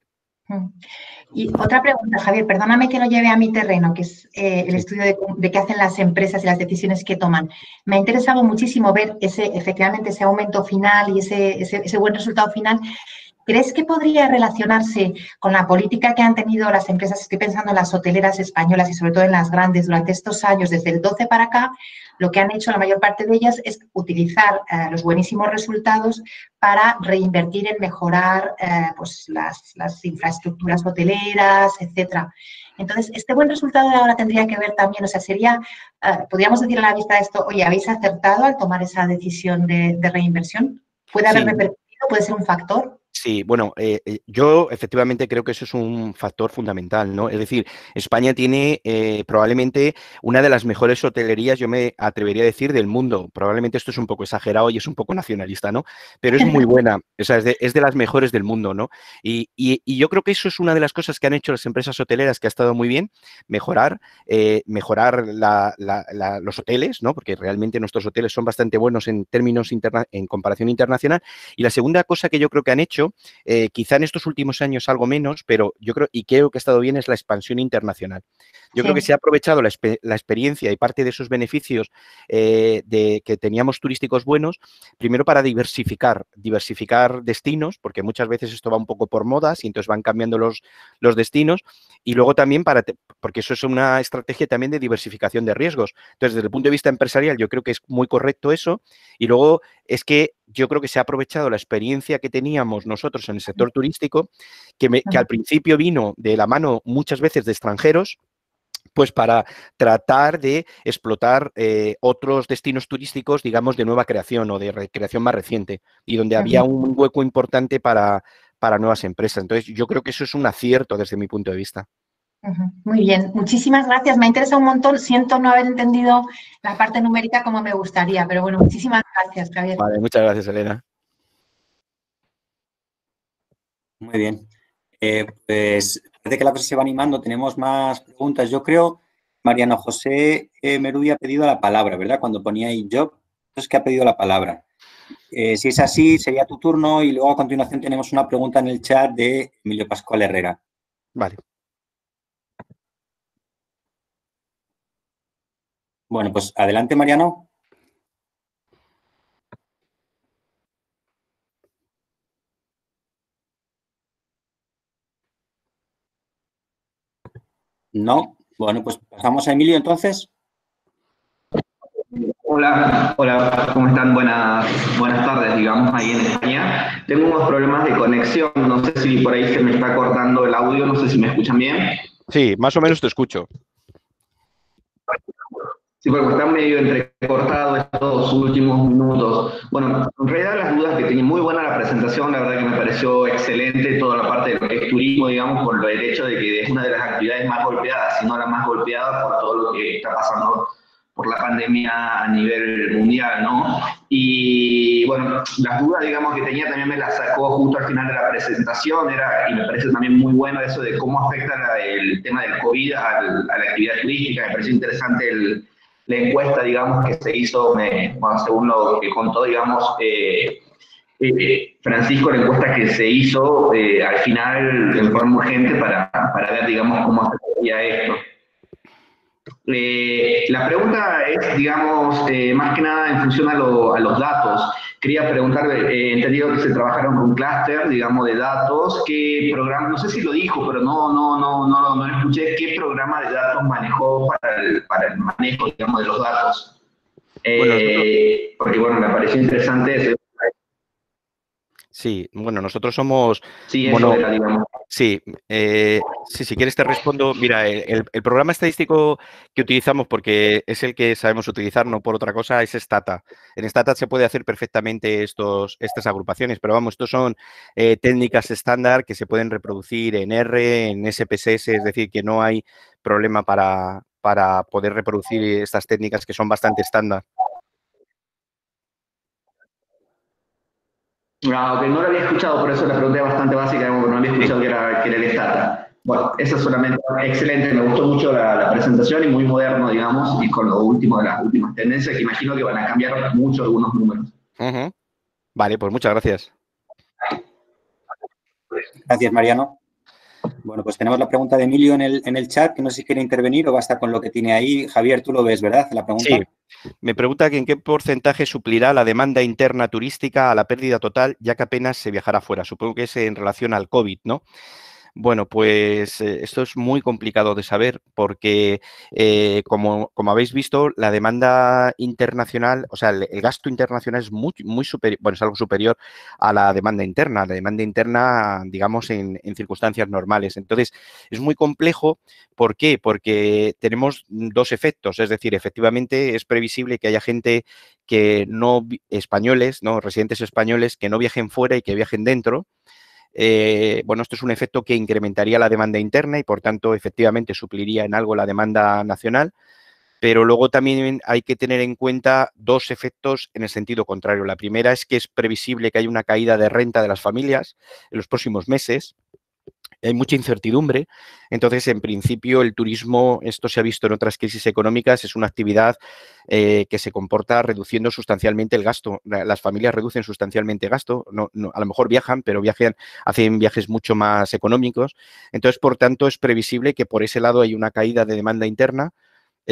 Y otra pregunta, Javier, perdóname que lo lleve a mi terreno, que es eh, el estudio de, qué hacen las empresas y las decisiones que toman. Me ha interesado muchísimo ver ese, efectivamente, ese aumento final y ese, ese buen resultado final. ¿Crees que podría relacionarse con la política que han tenido las empresas, estoy pensando en las hoteleras españolas y sobre todo en las grandes durante estos años, desde el 12 para acá, lo que han hecho la mayor parte de ellas es utilizar eh, los buenísimos resultados para reinvertir en mejorar eh, pues, las, infraestructuras hoteleras, etcétera. Entonces, este buen resultado de ahora tendría que ver también, o sea, sería, eh, podríamos decir a la vista de esto, oye, ¿habéis acertado al tomar esa decisión de, reinversión? ¿Puede haber repercutido? ¿Puede ser un factor? Sí, bueno, eh, eh, yo efectivamente creo que eso es un factor fundamental, ¿no? Es decir, España tiene eh, probablemente una de las mejores hotelerías, yo me atrevería a decir, del mundo. Probablemente esto es un poco exagerado y es un poco nacionalista, ¿no? Pero es muy buena, o sea, es de, las mejores del mundo, ¿no? Y, yo creo que eso es una de las cosas que han hecho las empresas hoteleras que ha estado muy bien, mejorar, mejorar los hoteles, ¿no? Porque realmente nuestros hoteles son bastante buenos en términos en comparación internacional. Y la segunda cosa que yo creo que han hecho eh, quizá en estos últimos años algo menos, pero yo creo, y creo que ha estado bien, es la expansión internacional. Yo creo que se ha aprovechado la, experiencia y parte de esos beneficios eh, de, que teníamos turísticos buenos, primero para diversificar, diversificar destinos, porque muchas veces esto va un poco por modas y entonces van cambiando los, los destinos, y luego también para, porque eso es una estrategia también de diversificación de riesgos. Entonces, desde el punto de vista empresarial, yo creo que es muy correcto eso, y luego es que yo creo que se ha aprovechado la experiencia que teníamos nosotros en el sector turístico, que, al principio vino de la mano muchas veces de extranjeros, pues para tratar de explotar eh, otros destinos turísticos, digamos, de nueva creación o de recreación más reciente, y donde había un hueco importante para nuevas empresas. Entonces, yo creo que eso es un acierto desde mi punto de vista. Muy bien, muchísimas gracias. Me interesa un montón. Siento no haber entendido la parte numérica como me gustaría, pero bueno, muchísimas gracias, Javier. Vale, muchas gracias, Elena. Muy bien. Eh, pues parece que la cosa se va animando. Tenemos más preguntas. Yo creo, Mariano José eh, Merudi ha pedido la palabra, ¿verdad? Cuando ponía ahí job, es que ha pedido la palabra. Eh, si es así, sería tu turno y luego a continuación tenemos una pregunta en el chat de Emilio Pascual Herrera. Vale. Bueno, pues adelante, Mariano. No, bueno, pues pasamos a Emilio entonces. Hola, hola, ¿cómo están? Buenas, buenas tardes, digamos, ahí en España. Tengo unos problemas de conexión, no sé si por ahí se me está cortando el audio, no sé si me escuchan bien. Sí, más o menos te escucho. Sí, porque está medio entrecortado estos últimos minutos. Bueno, en realidad las dudas que tenía muy buena la presentación, la verdad que me pareció excelente toda la parte es turismo, digamos, por el hecho de que es una de las actividades más golpeadas, si no la más golpeada por todo lo que está pasando por la pandemia a nivel mundial, ¿no? Y bueno, las dudas, digamos, que tenía también me las sacó justo al final de la presentación, era, y me parece también muy bueno eso de cómo afecta el tema del COVID a, a la actividad turística, me pareció interesante el la encuesta, digamos, que se hizo, según lo que contó, digamos, eh, eh, Francisco, la encuesta que se hizo eh, al final en forma urgente para, ver, digamos, cómo se hacía esto. la pregunta es, digamos, más que nada en función a, a los datos. Quería preguntar, eh, he entendido que se trabajaron con clúster, digamos, de datos. ¿Qué programa, no sé si lo dijo, pero no, no, no, no, no escuché qué programa de datos manejó para el, manejo, digamos, de los datos? Eh, porque, bueno, me pareció interesante Sí, bueno, nosotros somos sí, eh, sí, si quieres te respondo. Mira, el, programa estadístico que utilizamos, porque es el que sabemos utilizar, no por otra cosa, es Stata. En Stata se puede hacer perfectamente estos, estas agrupaciones, pero vamos, estos son eh, técnicas estándar que se pueden reproducir en R, en SPSS, es decir, que no hay problema para, para poder reproducir estas técnicas que son bastante estándar. no lo había escuchado, por eso la pregunta es bastante básica, no había escuchado que era, el Bueno, esa es solamente excelente, me gustó mucho la, presentación y muy moderno, digamos, y con lo último de las últimas tendencias, que imagino que van a cambiar mucho algunos números. Vale, pues muchas gracias. Gracias, Mariano. Bueno, pues tenemos la pregunta de Emilio en el, en el chat, que no sé si quiere intervenir o basta con lo que tiene ahí. Javier, tú lo ves, ¿verdad? La pregunta. Sí. Me pregunta que en qué porcentaje suplirá la demanda interna turística a la pérdida total, ya que apenas se viajará fuera. Supongo que es en relación al COVID, ¿no? Bueno, pues eh, esto es muy complicado de saber porque, eh, como, habéis visto, la demanda internacional, o sea, el, gasto internacional es muy, muy superior, bueno, es algo superior a la demanda interna, la demanda interna, digamos, en, en circunstancias normales. Entonces, es muy complejo. ¿Por qué? Porque tenemos dos efectos, es decir, efectivamente es previsible que haya gente que no, españoles, ¿no? residentes españoles que no viajen fuera y que viajen dentro. Eh, bueno, esto es un efecto que incrementaría la demanda interna y, por tanto, efectivamente supliría en algo la demanda nacional. Pero luego también hay que tener en cuenta dos efectos en el sentido contrario. La primera es que es previsible que haya una caída de renta de las familias en los próximos meses hay mucha incertidumbre. Entonces, en principio, el turismo, esto se ha visto en otras crisis económicas, es una actividad eh, que se comporta reduciendo sustancialmente el gasto. Las familias reducen sustancialmente el gasto. a lo mejor viajan, pero viajan, hacen viajes mucho más económicos. Entonces, por tanto, es previsible que por ese lado hay una caída de demanda interna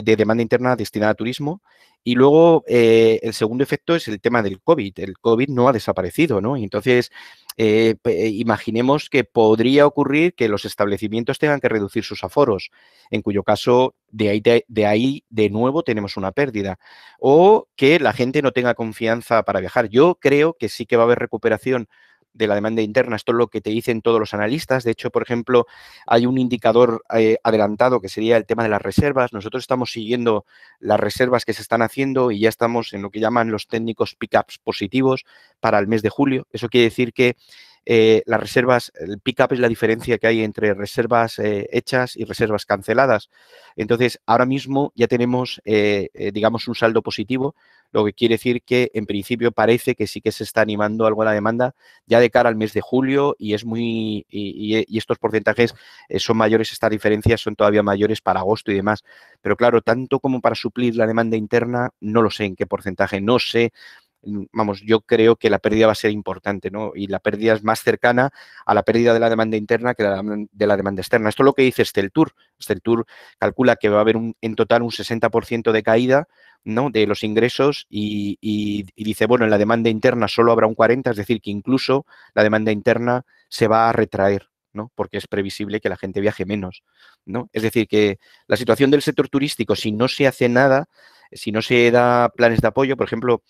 de demanda interna destinada a turismo. Y luego eh, el segundo efecto es el tema del COVID. El COVID no ha desaparecido, ¿no? Y entonces, eh, eh, imaginemos que podría ocurrir que los establecimientos tengan que reducir sus aforos, en cuyo caso de ahí de ahí de nuevo tenemos una pérdida. O que la gente no tenga confianza para viajar. Yo creo que sí que va a haber recuperación de la demanda interna. Esto es lo que te dicen todos los analistas. De hecho, por ejemplo, hay un indicador eh, adelantado que sería el tema de las reservas. Nosotros estamos siguiendo las reservas que se están haciendo y ya estamos en lo que llaman los técnicos pickups positivos para el mes de julio. Eso quiere decir que eh, las reservas, el pick-up es la diferencia que hay entre reservas eh, hechas y reservas canceladas. Entonces, ahora mismo ya tenemos, digamos, un saldo positivo lo que quiere decir que en principio parece que sí que se está animando algo la demanda ya de cara al mes de julio y es muy y estos porcentajes eh, son mayores, estas diferencias son todavía mayores para agosto y demás. Pero claro, tanto como para suplir la demanda interna, no lo sé en qué porcentaje, no sé Mm, vamos, yo creo que la pérdida va a ser importante, ¿no? Y la pérdida es más cercana a la pérdida de la demanda interna que de la demanda externa. Esto es lo que dice Steltour. Steltour calcula que va a haber en total un 60% de caída de los ingresos y, y, dice, bueno, en la demanda interna solo habrá un 40, es decir, que incluso la demanda interna se va a retraer. ¿no? porque es previsible que la gente viaje menos. ¿no? Es decir, que la situación del sector turístico, si no se hace nada, si no se da planes de apoyo, por ejemplo,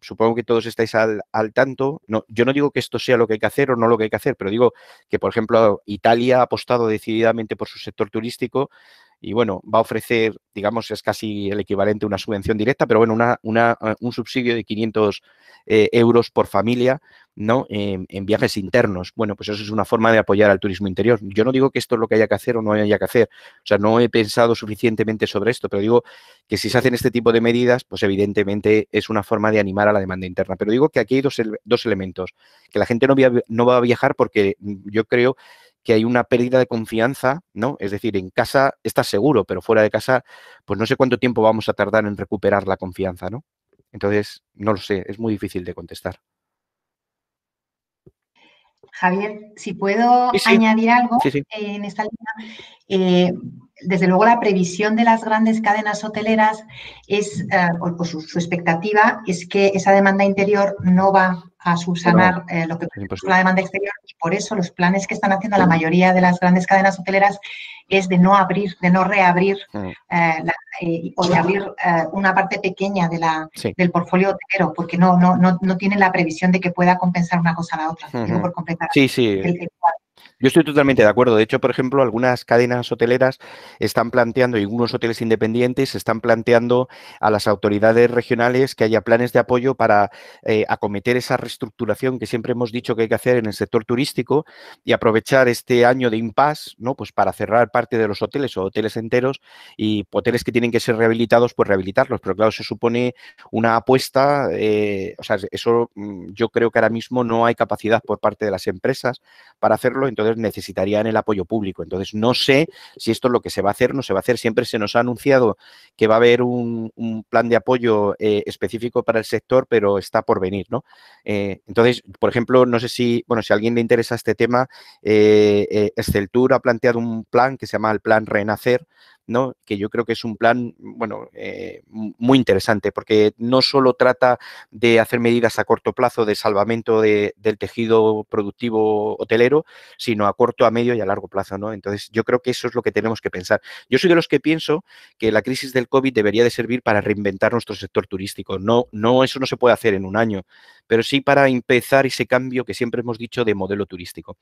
supongo que todos estáis al, al, tanto, no, yo no digo que esto sea lo que hay que hacer o no lo que hay que hacer, pero digo que, por ejemplo, Italia ha apostado decididamente por su sector turístico, y bueno, va a ofrecer, digamos, es casi el equivalente a una subvención directa, pero bueno, una, eh, un subsidio de 500 eh, euros por familia, ¿no? En, viajes internos. Bueno, pues eso es una forma de apoyar al turismo interior. Yo no digo que esto es lo que haya que hacer o no haya que hacer, o sea, no he pensado suficientemente sobre esto, pero digo que si se hacen este tipo de medidas, pues evidentemente es una forma de animar a la demanda interna. Pero digo que aquí hay dos, elementos, que la gente no, no va a viajar porque mm, yo creo que hay una pérdida de confianza, ¿no? Es decir, en casa estás seguro, pero fuera de casa, pues no sé cuánto tiempo vamos a tardar en recuperar la confianza, ¿no? Entonces, no lo sé, es muy difícil de contestar. Javier, si puedo añadir algo en esta línea. Eh, desde luego la previsión de las grandes cadenas hoteleras es, eh, o, su, expectativa es que esa demanda interior no va a subsanar eh, lo que es la demanda exterior y por eso los planes que están haciendo la mayoría de las grandes cadenas hoteleras es de no abrir, de no reabrir mm. eh, o de abrir una parte pequeña de la, del portfolio hotelero porque no, no, no, tienen la previsión de que pueda compensar una cosa a la otra. por completar. Sí, sí. Yo estoy totalmente de acuerdo. De hecho, por ejemplo, algunas cadenas hoteleras están planteando, y algunos hoteles independientes están planteando a las autoridades regionales que haya planes de apoyo para eh, acometer esa reestructuración que siempre hemos dicho que hay que hacer en el sector turístico y aprovechar este año de impasse, ¿no? Pues para cerrar parte de los hoteles o hoteles enteros y hoteles que tienen que ser rehabilitados, pues rehabilitarlos. Pero claro, se supone una apuesta, eh, o sea, eso mm, yo creo que ahora mismo no hay capacidad por parte de las empresas para hacerlo. Entonces, necesitarían el apoyo público. Entonces, no sé si esto es lo que se va a hacer, no se va a hacer. Siempre se nos ha anunciado que va a haber un, plan de apoyo eh, específico para el sector, pero está por venir, ¿no? Eh, entonces, por ejemplo, no sé si, bueno, si a alguien le interesa este tema, eh, Exceltur ha planteado un plan que se llama el Plan Renacer, que yo creo que es un plan bueno, eh, muy interesante, porque no solo trata de hacer medidas a corto plazo de salvamento del tejido productivo hotelero, sino a corto, a medio y a largo plazo. ¿no? Entonces, yo creo que eso es lo que tenemos que pensar. Yo soy de los que pienso que la crisis del COVID debería de servir para reinventar nuestro sector turístico. No, no, eso no se puede hacer en un año, pero sí para empezar ese cambio que siempre hemos dicho de modelo turístico.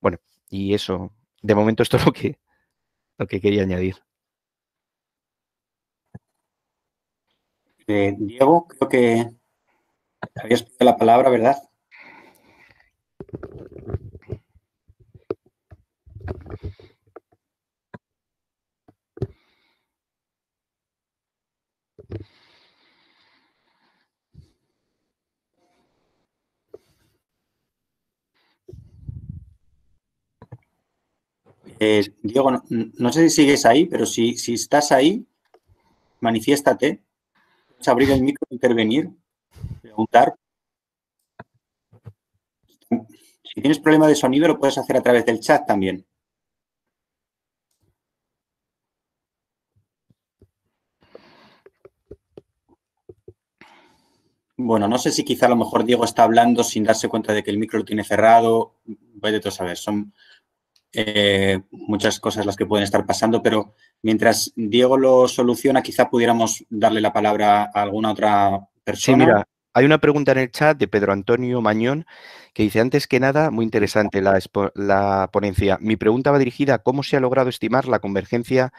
Bueno, y eso, de momento esto es lo que, lo que quería añadir. Este, Diego, creo que habías pedido la palabra, ¿verdad? Eh, Diego, no, sé si sigues ahí, pero si, si estás ahí, manifiéstate abrir el micro, intervenir, preguntar. Si tienes problema de sonido, lo puedes hacer a través del chat también. Bueno, no sé si quizá a lo mejor Diego está hablando sin darse cuenta de que el micro lo tiene cerrado. Vete tú a saber, son eh, muchas cosas las que pueden estar pasando, pero mientras Diego lo soluciona, quizá pudiéramos darle la palabra a alguna otra persona. Sí, mira, hay una pregunta en el chat de Pedro Antonio Mañón que dice, antes que nada, muy interesante la, ponencia. Mi pregunta va dirigida a cómo se ha logrado estimar la convergencia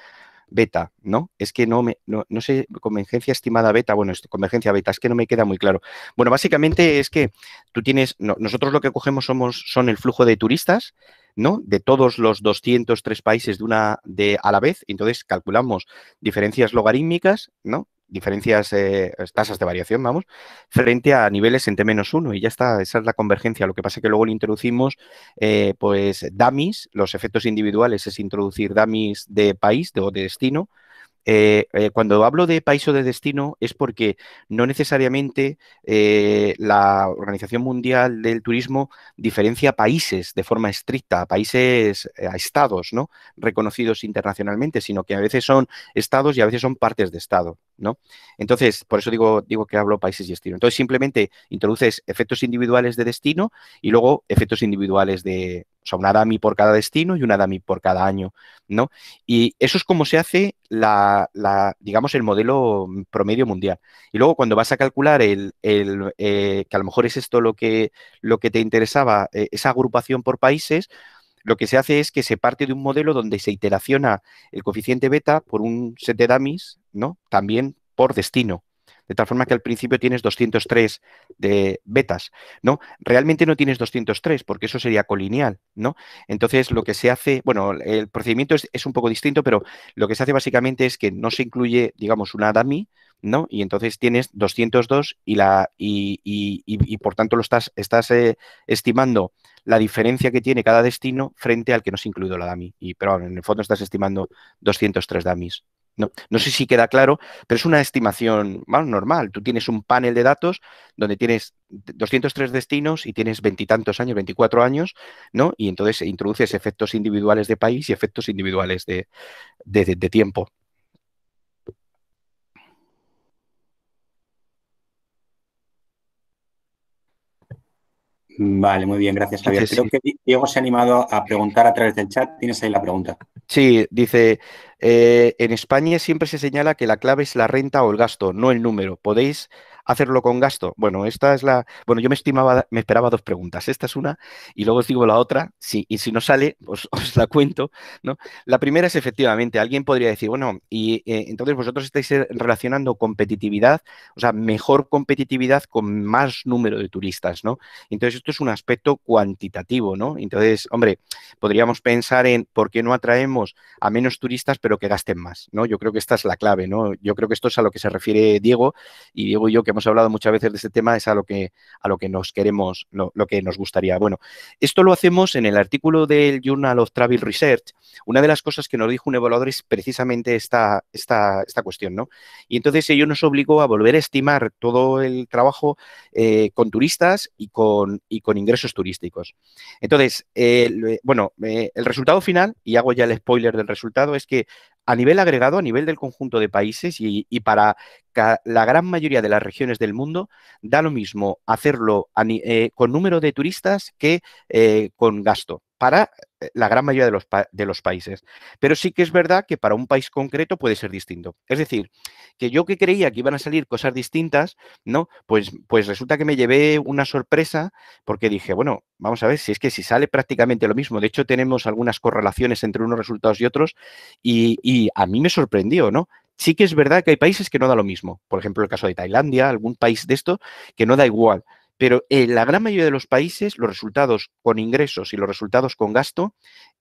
beta, ¿no? Es que no me, no, sé, convergencia estimada beta, bueno, convergencia beta, es que no me queda muy claro. Bueno, básicamente es que tú tienes, nosotros lo que cogemos somos, son el flujo de turistas, ¿no? De todos los 203 países de una de a la vez, entonces calculamos diferencias logarítmicas, ¿no? diferencias, eh, tasas de variación, vamos, frente a niveles entre menos uno y ya está, esa es la convergencia. Lo que pasa es que luego le introducimos, eh, pues, dummies, los efectos individuales es introducir dummies de país o de destino, eh, eh, cuando hablo de país o de destino es porque no necesariamente eh, la Organización Mundial del Turismo diferencia países de forma estricta, a países a estados, ¿no? Reconocidos internacionalmente, sino que a veces son estados y a veces son partes de estado, ¿no? Entonces, por eso digo, digo que hablo países y destino. Entonces, simplemente introduces efectos individuales de destino y luego efectos individuales de, o sea, una DAMI por cada destino y una DAMI por cada año, ¿no? Y eso es como se hace la, digamos, el modelo promedio mundial. Y luego cuando vas a calcular el, eh, que a lo mejor es esto lo que, lo que te interesaba, eh, esa agrupación por países, lo que se hace es que se parte de un modelo donde se iteraciona el coeficiente beta por un set de dummies, ¿no? También por destino de tal forma que al principio tienes 203 de betas, ¿no? Realmente no tienes 203 porque eso sería colineal, ¿no? Entonces lo que se hace, bueno, el procedimiento es, un poco distinto, pero lo que se hace básicamente es que no se incluye, digamos, una dummy, ¿no? Y entonces tienes 202 y, la, y, y, por tanto lo estás, estás eh, estimando la diferencia que tiene cada destino frente al que no se incluyó la dummy. Y, pero en el fondo estás estimando 203 dummies. No, sé si queda claro, pero es una estimación más normal. Tú tienes un panel de datos donde tienes 203 destinos y tienes veintitantos años, 24 años, ¿no? Y entonces introduces efectos individuales de país y efectos individuales de, de tiempo. Vale, muy bien, gracias Javier. Creo que Diego se ha animado a preguntar a través del chat. Tienes ahí la pregunta. Sí, dice, eh, en España siempre se señala que la clave es la renta o el gasto, no el número. ¿Podéis hacerlo con gasto? Bueno, esta es la. Bueno, yo me estimaba, me esperaba dos preguntas. Esta es una y luego os digo la otra. Sí, y si no sale, os, la cuento. ¿no? La primera es efectivamente, alguien podría decir, bueno, y eh, entonces vosotros estáis eh, relacionando competitividad, o sea, mejor competitividad con más número de turistas, ¿no? Entonces, esto es un aspecto cuantitativo, ¿no? Entonces, hombre, podríamos pensar en por qué no atraemos a menos turistas, pero que gasten más, ¿no? Yo creo que esta es la clave, ¿no? Yo creo que esto es a lo que se refiere Diego y Diego y yo que hemos hablado muchas veces de este tema es a lo que a lo que nos queremos, lo, que nos gustaría. Bueno, esto lo hacemos en el artículo del Journal of Travel Research. Una de las cosas que nos dijo un evaluador es precisamente esta esta, esta cuestión, ¿no? Y entonces ello nos obligó a volver a estimar todo el trabajo eh, con turistas y con y con ingresos turísticos. Entonces, eh, bueno, eh, el resultado final y hago ya el spoiler del resultado es que a nivel agregado, a nivel del conjunto de países y, para la gran mayoría de las regiones del mundo, da lo mismo hacerlo eh, con número de turistas que eh, con gasto, para eh, la gran mayoría de los, países. Pero sí que es verdad que para un país concreto puede ser distinto. Es decir, que yo que creía que iban a salir cosas distintas, ¿no? Pues, pues resulta que me llevé una sorpresa porque dije, bueno, vamos a ver si es que si sale prácticamente lo mismo. De hecho, tenemos algunas correlaciones entre unos resultados y otros y, y a mí me sorprendió, ¿no? Sí que es verdad que hay países que no da lo mismo. Por ejemplo, el caso de Tailandia, algún país de esto, que no da igual. Pero en eh, la gran mayoría de los países, los resultados con ingresos y los resultados con gasto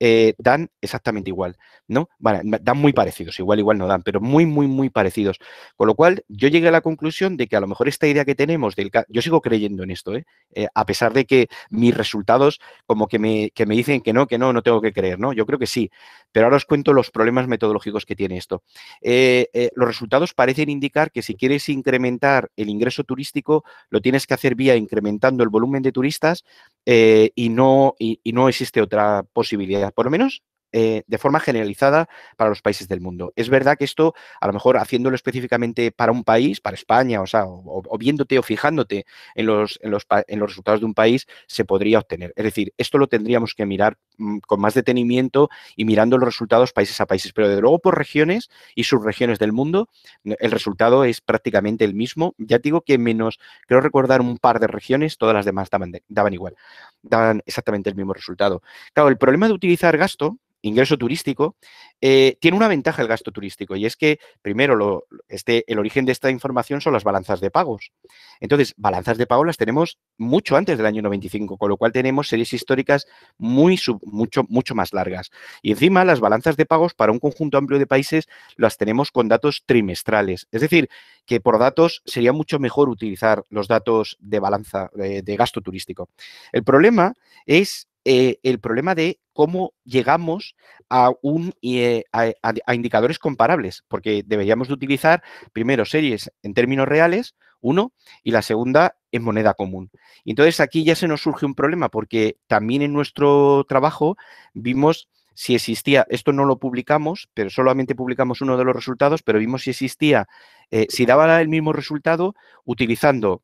eh, dan exactamente igual, ¿no? Vale, dan muy parecidos, igual, igual no dan, pero muy, muy, muy parecidos. Con lo cual, yo llegué a la conclusión de que a lo mejor esta idea que tenemos del... Yo sigo creyendo en esto, ¿eh? Eh, a pesar de que mis resultados como que me, dicen que no, que no, no tengo que creer, ¿no? Yo creo que sí, pero ahora os cuento los problemas metodológicos que tiene esto. los resultados parecen indicar que si quieres incrementar el ingreso turístico, lo tienes que hacer vía incrementando el volumen de turistas y, no, y no existe otra posibilidad por lo menos eh, de forma generalizada para los países del mundo. Es verdad que esto, a lo mejor haciéndolo específicamente para un país, para España, o sea, o, viéndote o fijándote en los, en, los, resultados de un país, se podría obtener. Es decir, esto lo tendríamos que mirar mm, con más detenimiento y mirando los resultados países a países, pero desde luego por regiones y subregiones del mundo, el resultado es prácticamente el mismo. Ya digo que menos, creo recordar un par de regiones, todas las demás daban, daban igual, daban exactamente el mismo resultado. Claro, el problema de utilizar gasto ingreso turístico, eh, tiene una ventaja el gasto turístico y es que, primero, lo, este, el origen de esta información son las balanzas de pagos. Entonces, balanzas de pagos las tenemos mucho antes del año 95, con lo cual tenemos series históricas muy, mucho, mucho más largas. Y encima, las balanzas de pagos para un conjunto amplio de países las tenemos con datos trimestrales. Es decir, que por datos sería mucho mejor utilizar los datos de balanza de gasto turístico. El problema es eh, el problema de cómo llegamos a, un, eh, a, indicadores comparables, porque deberíamos utilizar primero series en términos reales, uno, y la segunda en moneda común. Entonces aquí ya se nos surge un problema, porque también en nuestro trabajo vimos si existía, esto no lo publicamos, pero solamente publicamos uno de los resultados, pero vimos si existía, eh, si daba el mismo resultado utilizando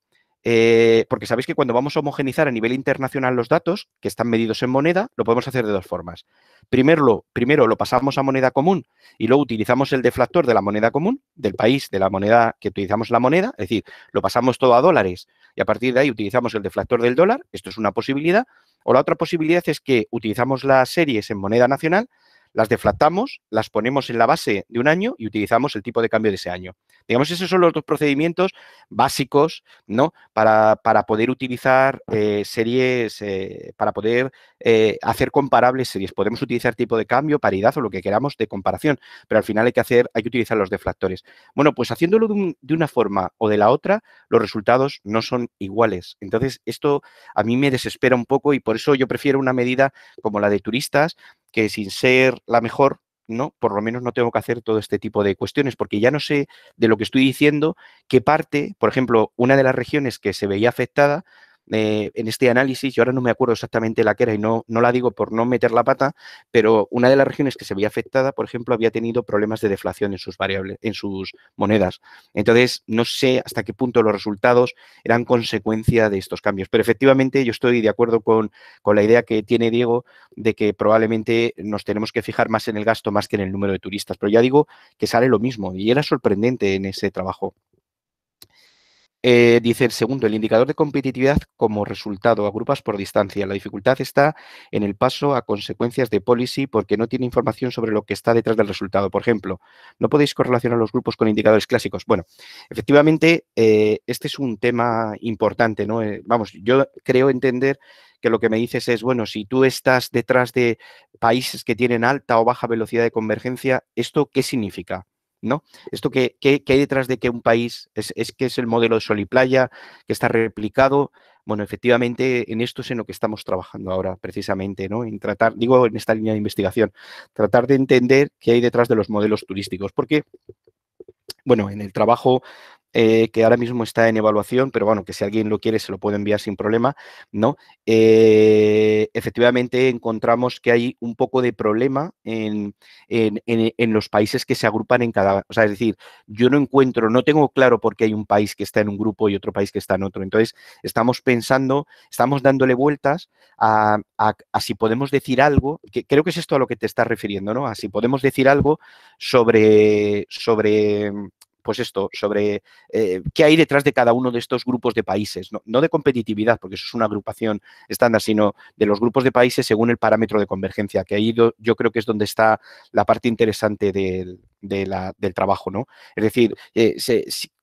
eh, porque sabéis que cuando vamos a homogenizar a nivel internacional los datos que están medidos en moneda, lo podemos hacer de dos formas. Primero lo, primero lo pasamos a moneda común y luego utilizamos el deflactor de la moneda común, del país, de la moneda que utilizamos la moneda, es decir, lo pasamos todo a dólares y a partir de ahí utilizamos el deflactor del dólar, esto es una posibilidad, o la otra posibilidad es que utilizamos las series en moneda nacional, las deflactamos, las ponemos en la base de un año y utilizamos el tipo de cambio de ese año. Digamos, esos son los dos procedimientos básicos, ¿no? Para, poder utilizar eh, series, eh, para poder eh, hacer comparables series. Podemos utilizar tipo de cambio, paridad o lo que queramos de comparación, pero al final hay que hacer, hay que utilizar los deflactores. Bueno, pues haciéndolo de una forma o de la otra, los resultados no son iguales. Entonces, esto a mí me desespera un poco y por eso yo prefiero una medida como la de turistas, que sin ser la mejor, ¿no? Por lo menos no tengo que hacer todo este tipo de cuestiones, porque ya no sé de lo que estoy diciendo qué parte, por ejemplo, una de las regiones que se veía afectada eh, en este análisis, yo ahora no me acuerdo exactamente la que era y no, no la digo por no meter la pata, pero una de las regiones que se veía afectada, por ejemplo, había tenido problemas de deflación en sus variables, en sus monedas. Entonces, no sé hasta qué punto los resultados eran consecuencia de estos cambios. Pero efectivamente, yo estoy de acuerdo con, con la idea que tiene Diego de que probablemente nos tenemos que fijar más en el gasto más que en el número de turistas. Pero ya digo que sale lo mismo y era sorprendente en ese trabajo. Eh, dice el segundo, el indicador de competitividad como resultado, agrupas por distancia. La dificultad está en el paso a consecuencias de policy porque no tiene información sobre lo que está detrás del resultado. Por ejemplo, no podéis correlacionar los grupos con indicadores clásicos. Bueno, efectivamente, eh, este es un tema importante, ¿no? Eh, vamos, yo creo entender que lo que me dices es, bueno, si tú estás detrás de países que tienen alta o baja velocidad de convergencia, ¿esto qué significa? ¿no? Esto que, hay detrás de que un país es, es, que es el modelo sol y playa, que está replicado. Bueno, efectivamente, en esto es en lo que estamos trabajando ahora, precisamente, ¿no? En tratar, digo, en esta línea de investigación, tratar de entender qué hay detrás de los modelos turísticos, porque, bueno, en el trabajo eh, que ahora mismo está en evaluación, pero bueno, que si alguien lo quiere se lo puede enviar sin problema, ¿no? Eh, efectivamente encontramos que hay un poco de problema en, los países que se agrupan en cada, o sea, es decir, yo no encuentro, no tengo claro por qué hay un país que está en un grupo y otro país que está en otro. Entonces, estamos pensando, estamos dándole vueltas a, si podemos decir algo, que creo que es esto a lo que te estás refiriendo, ¿no? A si podemos decir algo sobre, sobre pues esto, sobre eh, qué hay detrás de cada uno de estos grupos de países, no, de competitividad, porque eso es una agrupación estándar, sino de los grupos de países según el parámetro de convergencia, que ahí yo creo que es donde está la parte interesante del, del trabajo, ¿no? Es decir, eh,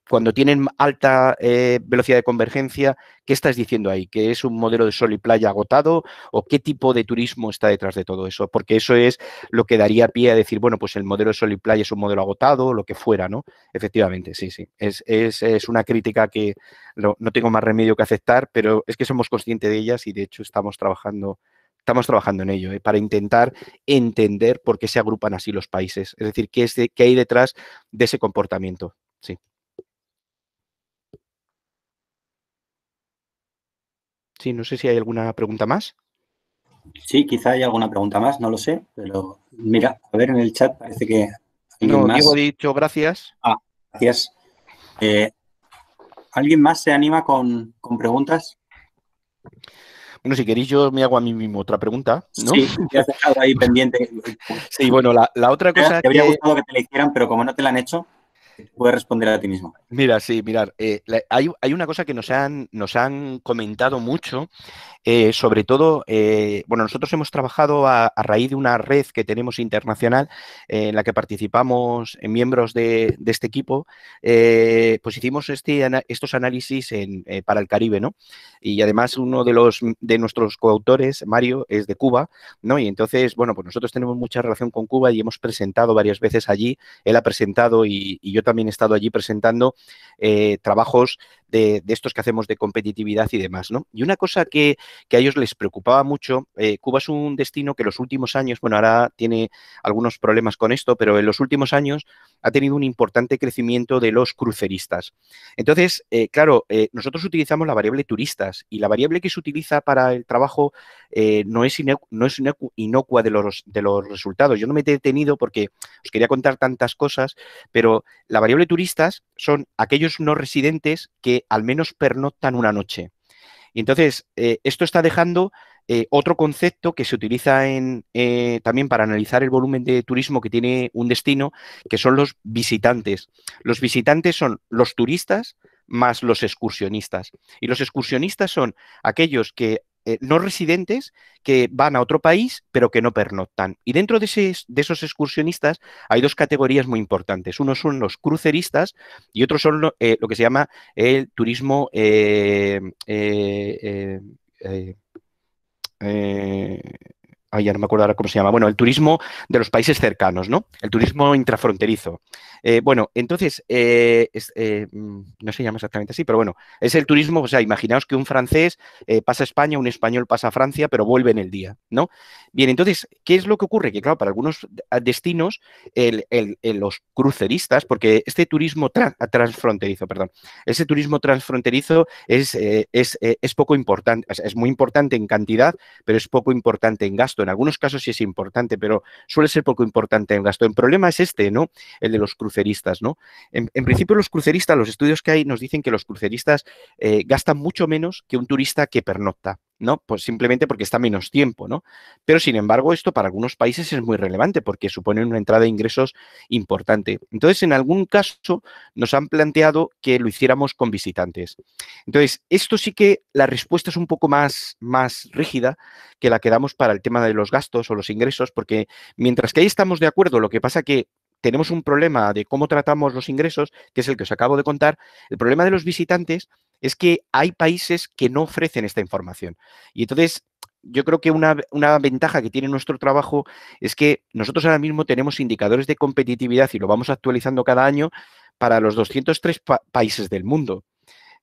cuando tienen alta eh, velocidad de convergencia, ¿qué estás diciendo ahí? ¿Que es un modelo de sol y playa agotado? ¿O qué tipo de turismo está detrás de todo eso? Porque eso es lo que daría pie a decir, bueno, pues el modelo de sol y playa es un modelo agotado, lo que fuera, ¿no? Efectivamente, sí, sí. Es, una crítica que no, tengo más remedio que aceptar, pero es que somos conscientes de ellas y de hecho estamos trabajando estamos trabajando en ello, ¿eh? para intentar entender por qué se agrupan así los países, es decir, qué, es qué hay detrás de ese comportamiento. Sí. Sí, no sé si hay alguna pregunta más. Sí, quizá hay alguna pregunta más, no lo sé, pero mira, a ver en el chat parece que alguien no, más. Diego dicho gracias. Ah, gracias. Eh, ¿Alguien más se anima con, preguntas? Bueno, si queréis, yo me hago a mí mismo otra pregunta, Sí, te has dejado ahí pendiente. Sí, bueno, la, otra cosa. Te, habría gustado que te la hicieran, pero como no te la han hecho puedes responder a ti mismo. Mira, sí, mirar, eh, hay, una cosa que nos han, nos han comentado mucho, eh, sobre todo, eh, bueno, nosotros hemos trabajado a, raíz de una red que tenemos internacional en la que participamos miembros de, este equipo, pues hicimos este, estos análisis en, para el Caribe, ¿no? Y además uno de, los, de nuestros coautores, Mario, es de Cuba, ¿no? Y entonces, bueno, pues nosotros tenemos mucha relación con Cuba y hemos presentado varias veces allí, él ha presentado y yo también he estado allí presentando eh, trabajos de, estos que hacemos de competitividad y demás. Y una cosa que, a ellos les preocupaba mucho, eh, Cuba es un destino que los últimos años, bueno, ahora tiene algunos problemas con esto, pero en los últimos años ha tenido un importante crecimiento de los cruceristas. Entonces, eh, claro, nosotros utilizamos la variable turistas y la variable que se utiliza para el trabajo no es, no es inocua de los, de los resultados. Yo no me he detenido porque os quería contar tantas cosas, pero la variable turistas son aquellos no residentes que al menos pernoctan una noche. Y entonces, eh, esto está dejando eh, otro concepto que se utiliza en, eh, también para analizar el volumen de turismo que tiene un destino, que son los visitantes. Los visitantes son los turistas más los excursionistas. Y los excursionistas son aquellos que eh, no residentes que van a otro país pero que no pernoctan. Y dentro de, esos excursionistas hay dos categorías muy importantes. Uno son los cruceristas y otro son eh, lo, que se llama el turismo... Eh, eh ay, ya no me acuerdo ahora cómo se llama, bueno, el turismo de los países cercanos, ¿no? El turismo intrafronterizo. Eh, bueno, entonces, eh, eh, mm, no se llama exactamente así, pero bueno, es el turismo, o sea, imaginaos que un francés pasa a España, un español pasa a Francia, pero vuelve en el día, ¿no? Bien, entonces, ¿qué es lo que ocurre? Que claro, para algunos destinos, los cruceristas, porque este turismo transfronterizo, perdón, ese turismo transfronterizo es, es, es poco importante, es muy importante en cantidad, pero es poco importante en gasto en algunos casos sí es importante, pero suele ser poco importante el gasto. El problema es este, ¿no? El de los cruceristas, ¿no? En, principio, los cruceristas, los estudios que hay nos dicen que los cruceristas eh, gastan mucho menos que un turista que pernocta. ¿no? Pues simplemente porque está menos tiempo, ¿no? Pero sin embargo, esto para algunos países es muy relevante porque supone una entrada de ingresos importante. Entonces, en algún caso nos han planteado que lo hiciéramos con visitantes. Entonces, esto sí que la respuesta es un poco más, más rígida que la que damos para el tema de los gastos o los ingresos, porque mientras que ahí estamos de acuerdo, lo que pasa que tenemos un problema de cómo tratamos los ingresos, que es el que os acabo de contar. El problema de los visitantes es que hay países que no ofrecen esta información. Y entonces, yo creo que una, ventaja que tiene nuestro trabajo es que nosotros ahora mismo tenemos indicadores de competitividad y lo vamos actualizando cada año para los 203 países del mundo.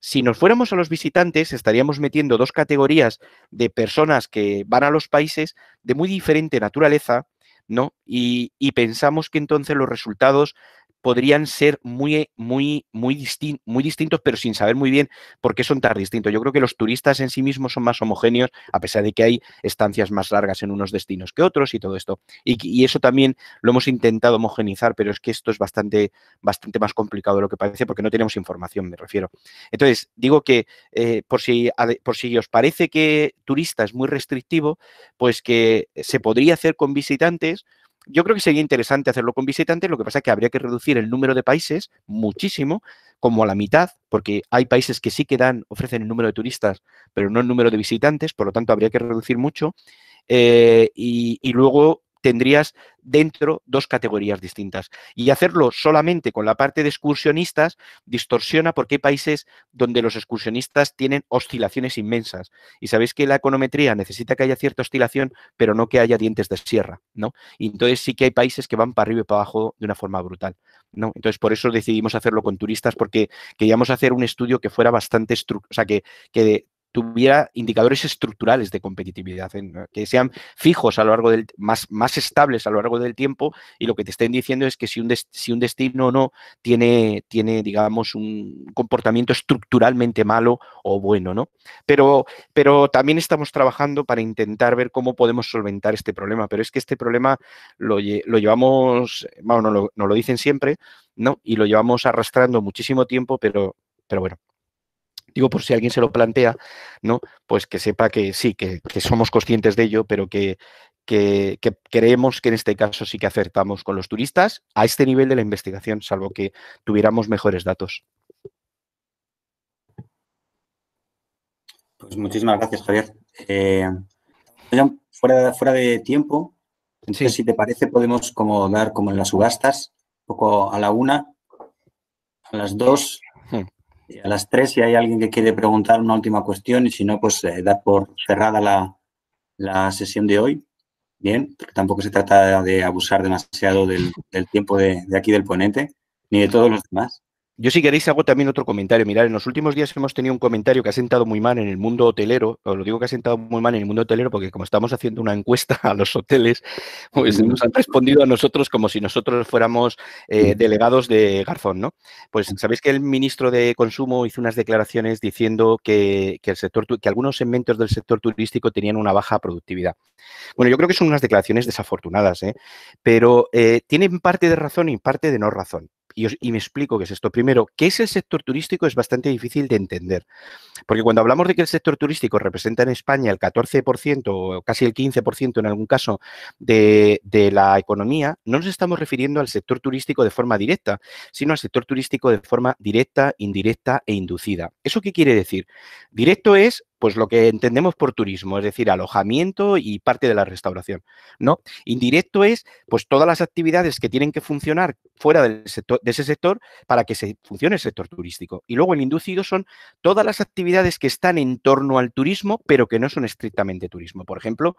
Si nos fuéramos a los visitantes, estaríamos metiendo dos categorías de personas que van a los países de muy diferente naturaleza, ¿no? Y, y pensamos que entonces los resultados podrían ser muy, muy, muy, muy distintos, pero sin saber muy bien por qué son tan distintos. Yo creo que los turistas en sí mismos son más homogéneos, a pesar de que hay estancias más largas en unos destinos que otros y todo esto. Y, eso también lo hemos intentado homogenizar, pero es que esto es bastante, bastante más complicado de lo que parece porque no tenemos información, me refiero. Entonces, digo que eh, por, si, por si os parece que turista es muy restrictivo, pues que se podría hacer con visitantes, yo creo que sería interesante hacerlo con visitantes, lo que pasa es que habría que reducir el número de países muchísimo, como a la mitad, porque hay países que sí que dan, ofrecen el número de turistas, pero no el número de visitantes, por lo tanto habría que reducir mucho. Eh, y, luego tendrías dentro dos categorías distintas. Y hacerlo solamente con la parte de excursionistas distorsiona porque hay países donde los excursionistas tienen oscilaciones inmensas. Y sabéis que la econometría necesita que haya cierta oscilación, pero no que haya dientes de sierra, ¿no? Y entonces sí que hay países que van para arriba y para abajo de una forma brutal, ¿no? Entonces por eso decidimos hacerlo con turistas porque queríamos hacer un estudio que fuera bastante, o sea, que, que tuviera indicadores estructurales de competitividad, ¿eh? que sean fijos a lo largo del, más, más estables a lo largo del tiempo y lo que te estén diciendo es que si un, si un destino o no tiene, tiene, digamos, un comportamiento estructuralmente malo o bueno, ¿no? Pero, pero también estamos trabajando para intentar ver cómo podemos solventar este problema, pero es que este problema lo, llevamos, bueno, nos lo, no lo dicen siempre, ¿no? Y lo llevamos arrastrando muchísimo tiempo, pero, pero bueno, digo por si alguien se lo plantea, ¿no? Pues que sepa que sí, que, somos conscientes de ello, pero que, creemos que en este caso sí que acertamos con los turistas a este nivel de la investigación, salvo que tuviéramos mejores datos. Pues muchísimas gracias, Javier. Eh, fuera, de tiempo, si te parece, podemos como dar como en las subastas, un poco a la una, a las dos, hmm a las tres si hay alguien que quiere preguntar una última cuestión y si no, pues eh, dar por cerrada la, la, sesión de hoy. Bien, porque tampoco se trata de abusar demasiado del, tiempo de aquí del ponente ni de todos los demás. Yo si queréis hago también otro comentario. Mirar, en los últimos días hemos tenido un comentario que ha sentado muy mal en el mundo hotelero. Os lo digo que ha sentado muy mal en el mundo hotelero porque como estamos haciendo una encuesta a los hoteles, pues nos han respondido a nosotros como si nosotros fuéramos eh, delegados de Garzón, ¿no? Pues sabéis que el ministro de Consumo hizo unas declaraciones diciendo que, el sector, que algunos segmentos del sector turístico tenían una baja productividad. Bueno, yo creo que son unas declaraciones desafortunadas, ¿eh? pero eh, tienen parte de razón y parte de no razón. Y, me explico qué es esto. Primero, ¿qué es el sector turístico? Es bastante difícil de entender. Porque cuando hablamos de que el sector turístico representa en España el 14% o casi el 15% en algún caso de, de, la economía, no nos estamos refiriendo al sector turístico de forma directa, sino al sector turístico de forma directa, indirecta e inducida. ¿Eso qué quiere decir? Directo es pues lo que entendemos por turismo, es decir, alojamiento y parte de la restauración, ¿no? Indirecto es, pues todas las actividades que tienen que funcionar fuera de ese sector para que se funcione el sector turístico. Y luego el inducido son todas las actividades que están en torno al turismo, pero que no son estrictamente turismo. Por ejemplo,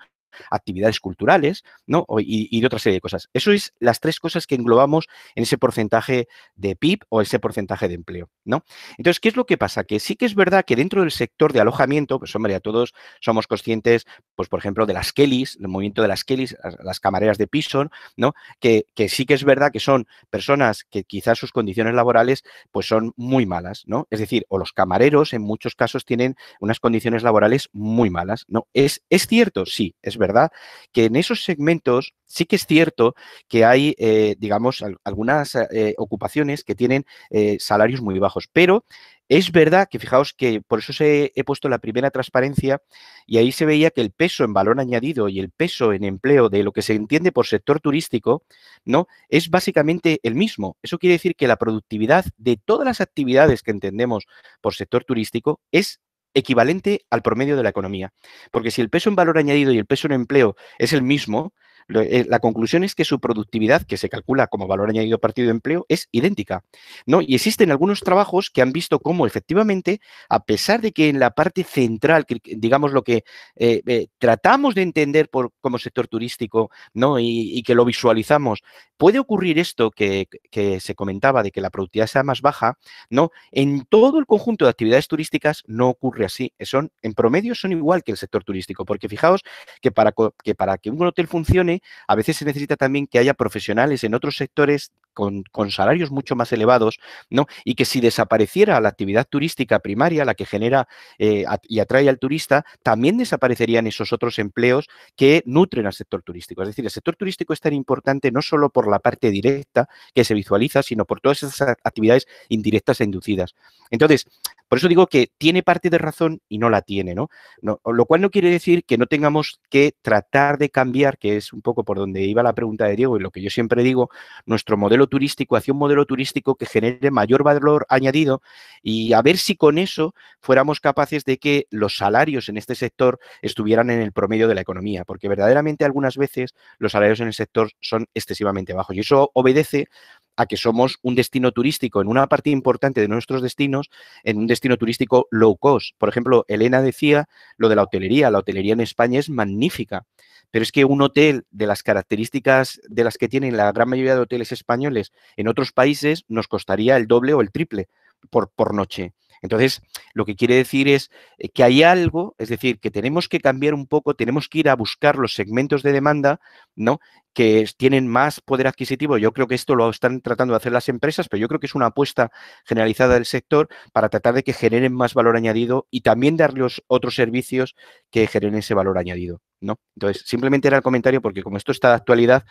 actividades culturales, ¿no? Y, de otra serie de cosas. Eso es las tres cosas que englobamos en ese porcentaje de PIB o ese porcentaje de empleo, ¿no? Entonces, ¿qué es lo que pasa? Que sí que es verdad que dentro del sector de alojamiento, pues hombre, todos somos conscientes, pues por ejemplo, de las Kellys, el movimiento de las Kellys, las camareras de piso, ¿no? Que, que sí que es verdad que son personas que quizás sus condiciones laborales pues son muy malas, ¿no? Es decir, o los camareros en muchos casos tienen unas condiciones laborales muy malas, ¿no? ¿Es, es cierto? Sí, es verdad ¿verdad? Que en esos segmentos sí que es cierto que hay, eh, digamos, algunas eh, ocupaciones que tienen eh, salarios muy bajos, pero es verdad que fijaos que por eso se he puesto la primera transparencia y ahí se veía que el peso en valor añadido y el peso en empleo de lo que se entiende por sector turístico, ¿no? Es básicamente el mismo. Eso quiere decir que la productividad de todas las actividades que entendemos por sector turístico es equivalente al promedio de la economía. Porque si el peso en valor añadido y el peso en empleo es el mismo, eh, la conclusión es que su productividad, que se calcula como valor añadido partido de empleo, es idéntica. ¿no? Y existen algunos trabajos que han visto cómo efectivamente, a pesar de que en la parte central, digamos lo que eh, eh, tratamos de entender por, como sector turístico ¿no? Y, que lo visualizamos, puede ocurrir esto que, que se comentaba de que la productividad sea más baja, ¿no? en todo el conjunto de actividades turísticas no ocurre así. Son, en promedio son igual que el sector turístico, porque fijaos que para que, para que un hotel funcione, a veces se necesita también que haya profesionales en otros sectores con, salarios mucho más elevados, ¿no? Y que si desapareciera la actividad turística primaria, la que genera eh, y atrae al turista, también desaparecerían esos otros empleos que nutren al sector turístico. Es decir, el sector turístico es tan importante no solo por la parte directa que se visualiza, sino por todas esas actividades indirectas e inducidas. Entonces, por eso digo que tiene parte de razón y no la tiene, no lo cual no quiere decir que no tengamos que tratar de cambiar, que es un poco por donde iba la pregunta de Diego y lo que yo siempre digo, nuestro modelo turístico hacia un modelo turístico que genere mayor valor añadido y a ver si con eso fuéramos capaces de que los salarios en este sector estuvieran en el promedio de la economía, porque verdaderamente algunas veces los salarios en el sector son excesivamente bajos y eso obedece a que somos un destino turístico, en una parte importante de nuestros destinos, en un destino turístico low cost. Por ejemplo, Elena decía lo de la hotelería. La hotelería en España es magnífica. Pero es que un hotel de las características de las que tienen la gran mayoría de hoteles españoles en otros países nos costaría el doble o el triple por, por noche. Entonces, lo que quiere decir es eh, que hay algo, es decir, que tenemos que cambiar un poco, tenemos que ir a buscar los segmentos de demanda, ¿no? que tienen más poder adquisitivo. Yo creo que esto lo están tratando de hacer las empresas, pero yo creo que es una apuesta generalizada del sector para tratar de que generen más valor añadido y también darles otros servicios que generen ese valor añadido, ¿no? Entonces, simplemente era el comentario porque como esto está de actualidad...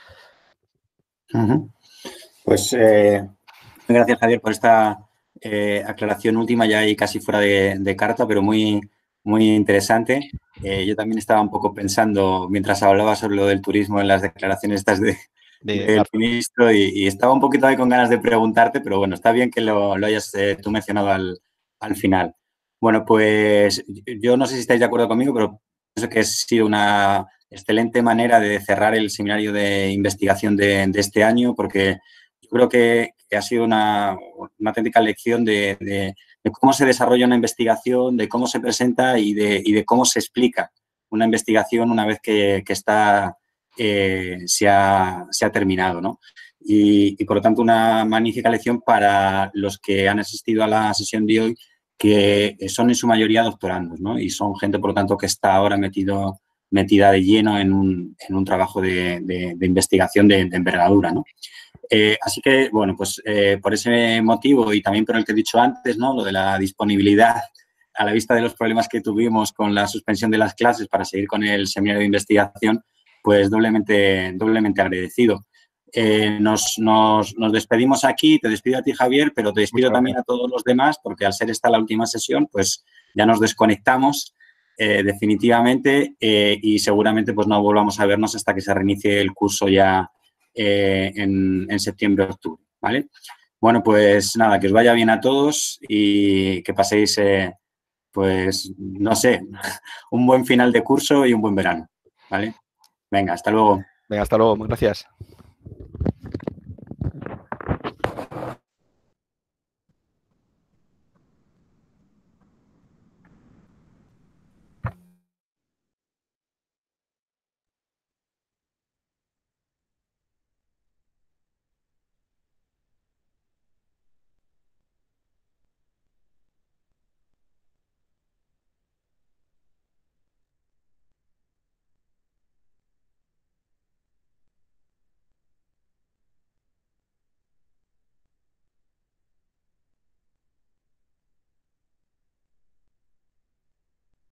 Pues eh, gracias, Javier, por esta eh, aclaración última ya y casi fuera de, carta, pero muy, muy interesante. Eh, yo también estaba un poco pensando mientras hablaba sobre lo del turismo en las declaraciones estas del ministro y, estaba un poquito ahí con ganas de preguntarte, pero bueno, está bien que lo, hayas eh, tú mencionado al, final. Bueno, pues yo no sé si estáis de acuerdo conmigo, pero pienso que ha sido una excelente manera de cerrar el seminario de investigación de, de este año, porque yo creo que, que ha sido una, auténtica lección de, cómo se desarrolla una investigación, de cómo se presenta y de, cómo se explica una investigación una vez que, está, eh, se, ha, terminado. ¿no? Y, por lo tanto, una magnífica lección para los que han asistido a la sesión de hoy, que son en su mayoría doctorandos ¿no? y son gente, por lo tanto, que está ahora metido, metida de lleno en un, trabajo de, investigación de, de envergadura. ¿no? Eh, así que, bueno, pues eh, por ese motivo y también por el que he dicho antes, ¿no? Lo de la disponibilidad a la vista de los problemas que tuvimos con la suspensión de las clases para seguir con el seminario de investigación, pues doblemente, doblemente agradecido. Eh, nos, despedimos aquí, te despido a ti Javier, pero te despido también a todos los demás porque al ser esta la última sesión, pues ya nos desconectamos definitivamente y seguramente pues no volvamos a vernos hasta que se reinicie el curso ya eh, en, en septiembre-octubre, ¿vale? Bueno, pues nada, que os vaya bien a todos y que paséis, eh, pues, no sé, un buen final de curso y un buen verano, ¿vale? Venga, hasta luego. Venga, hasta luego, gracias.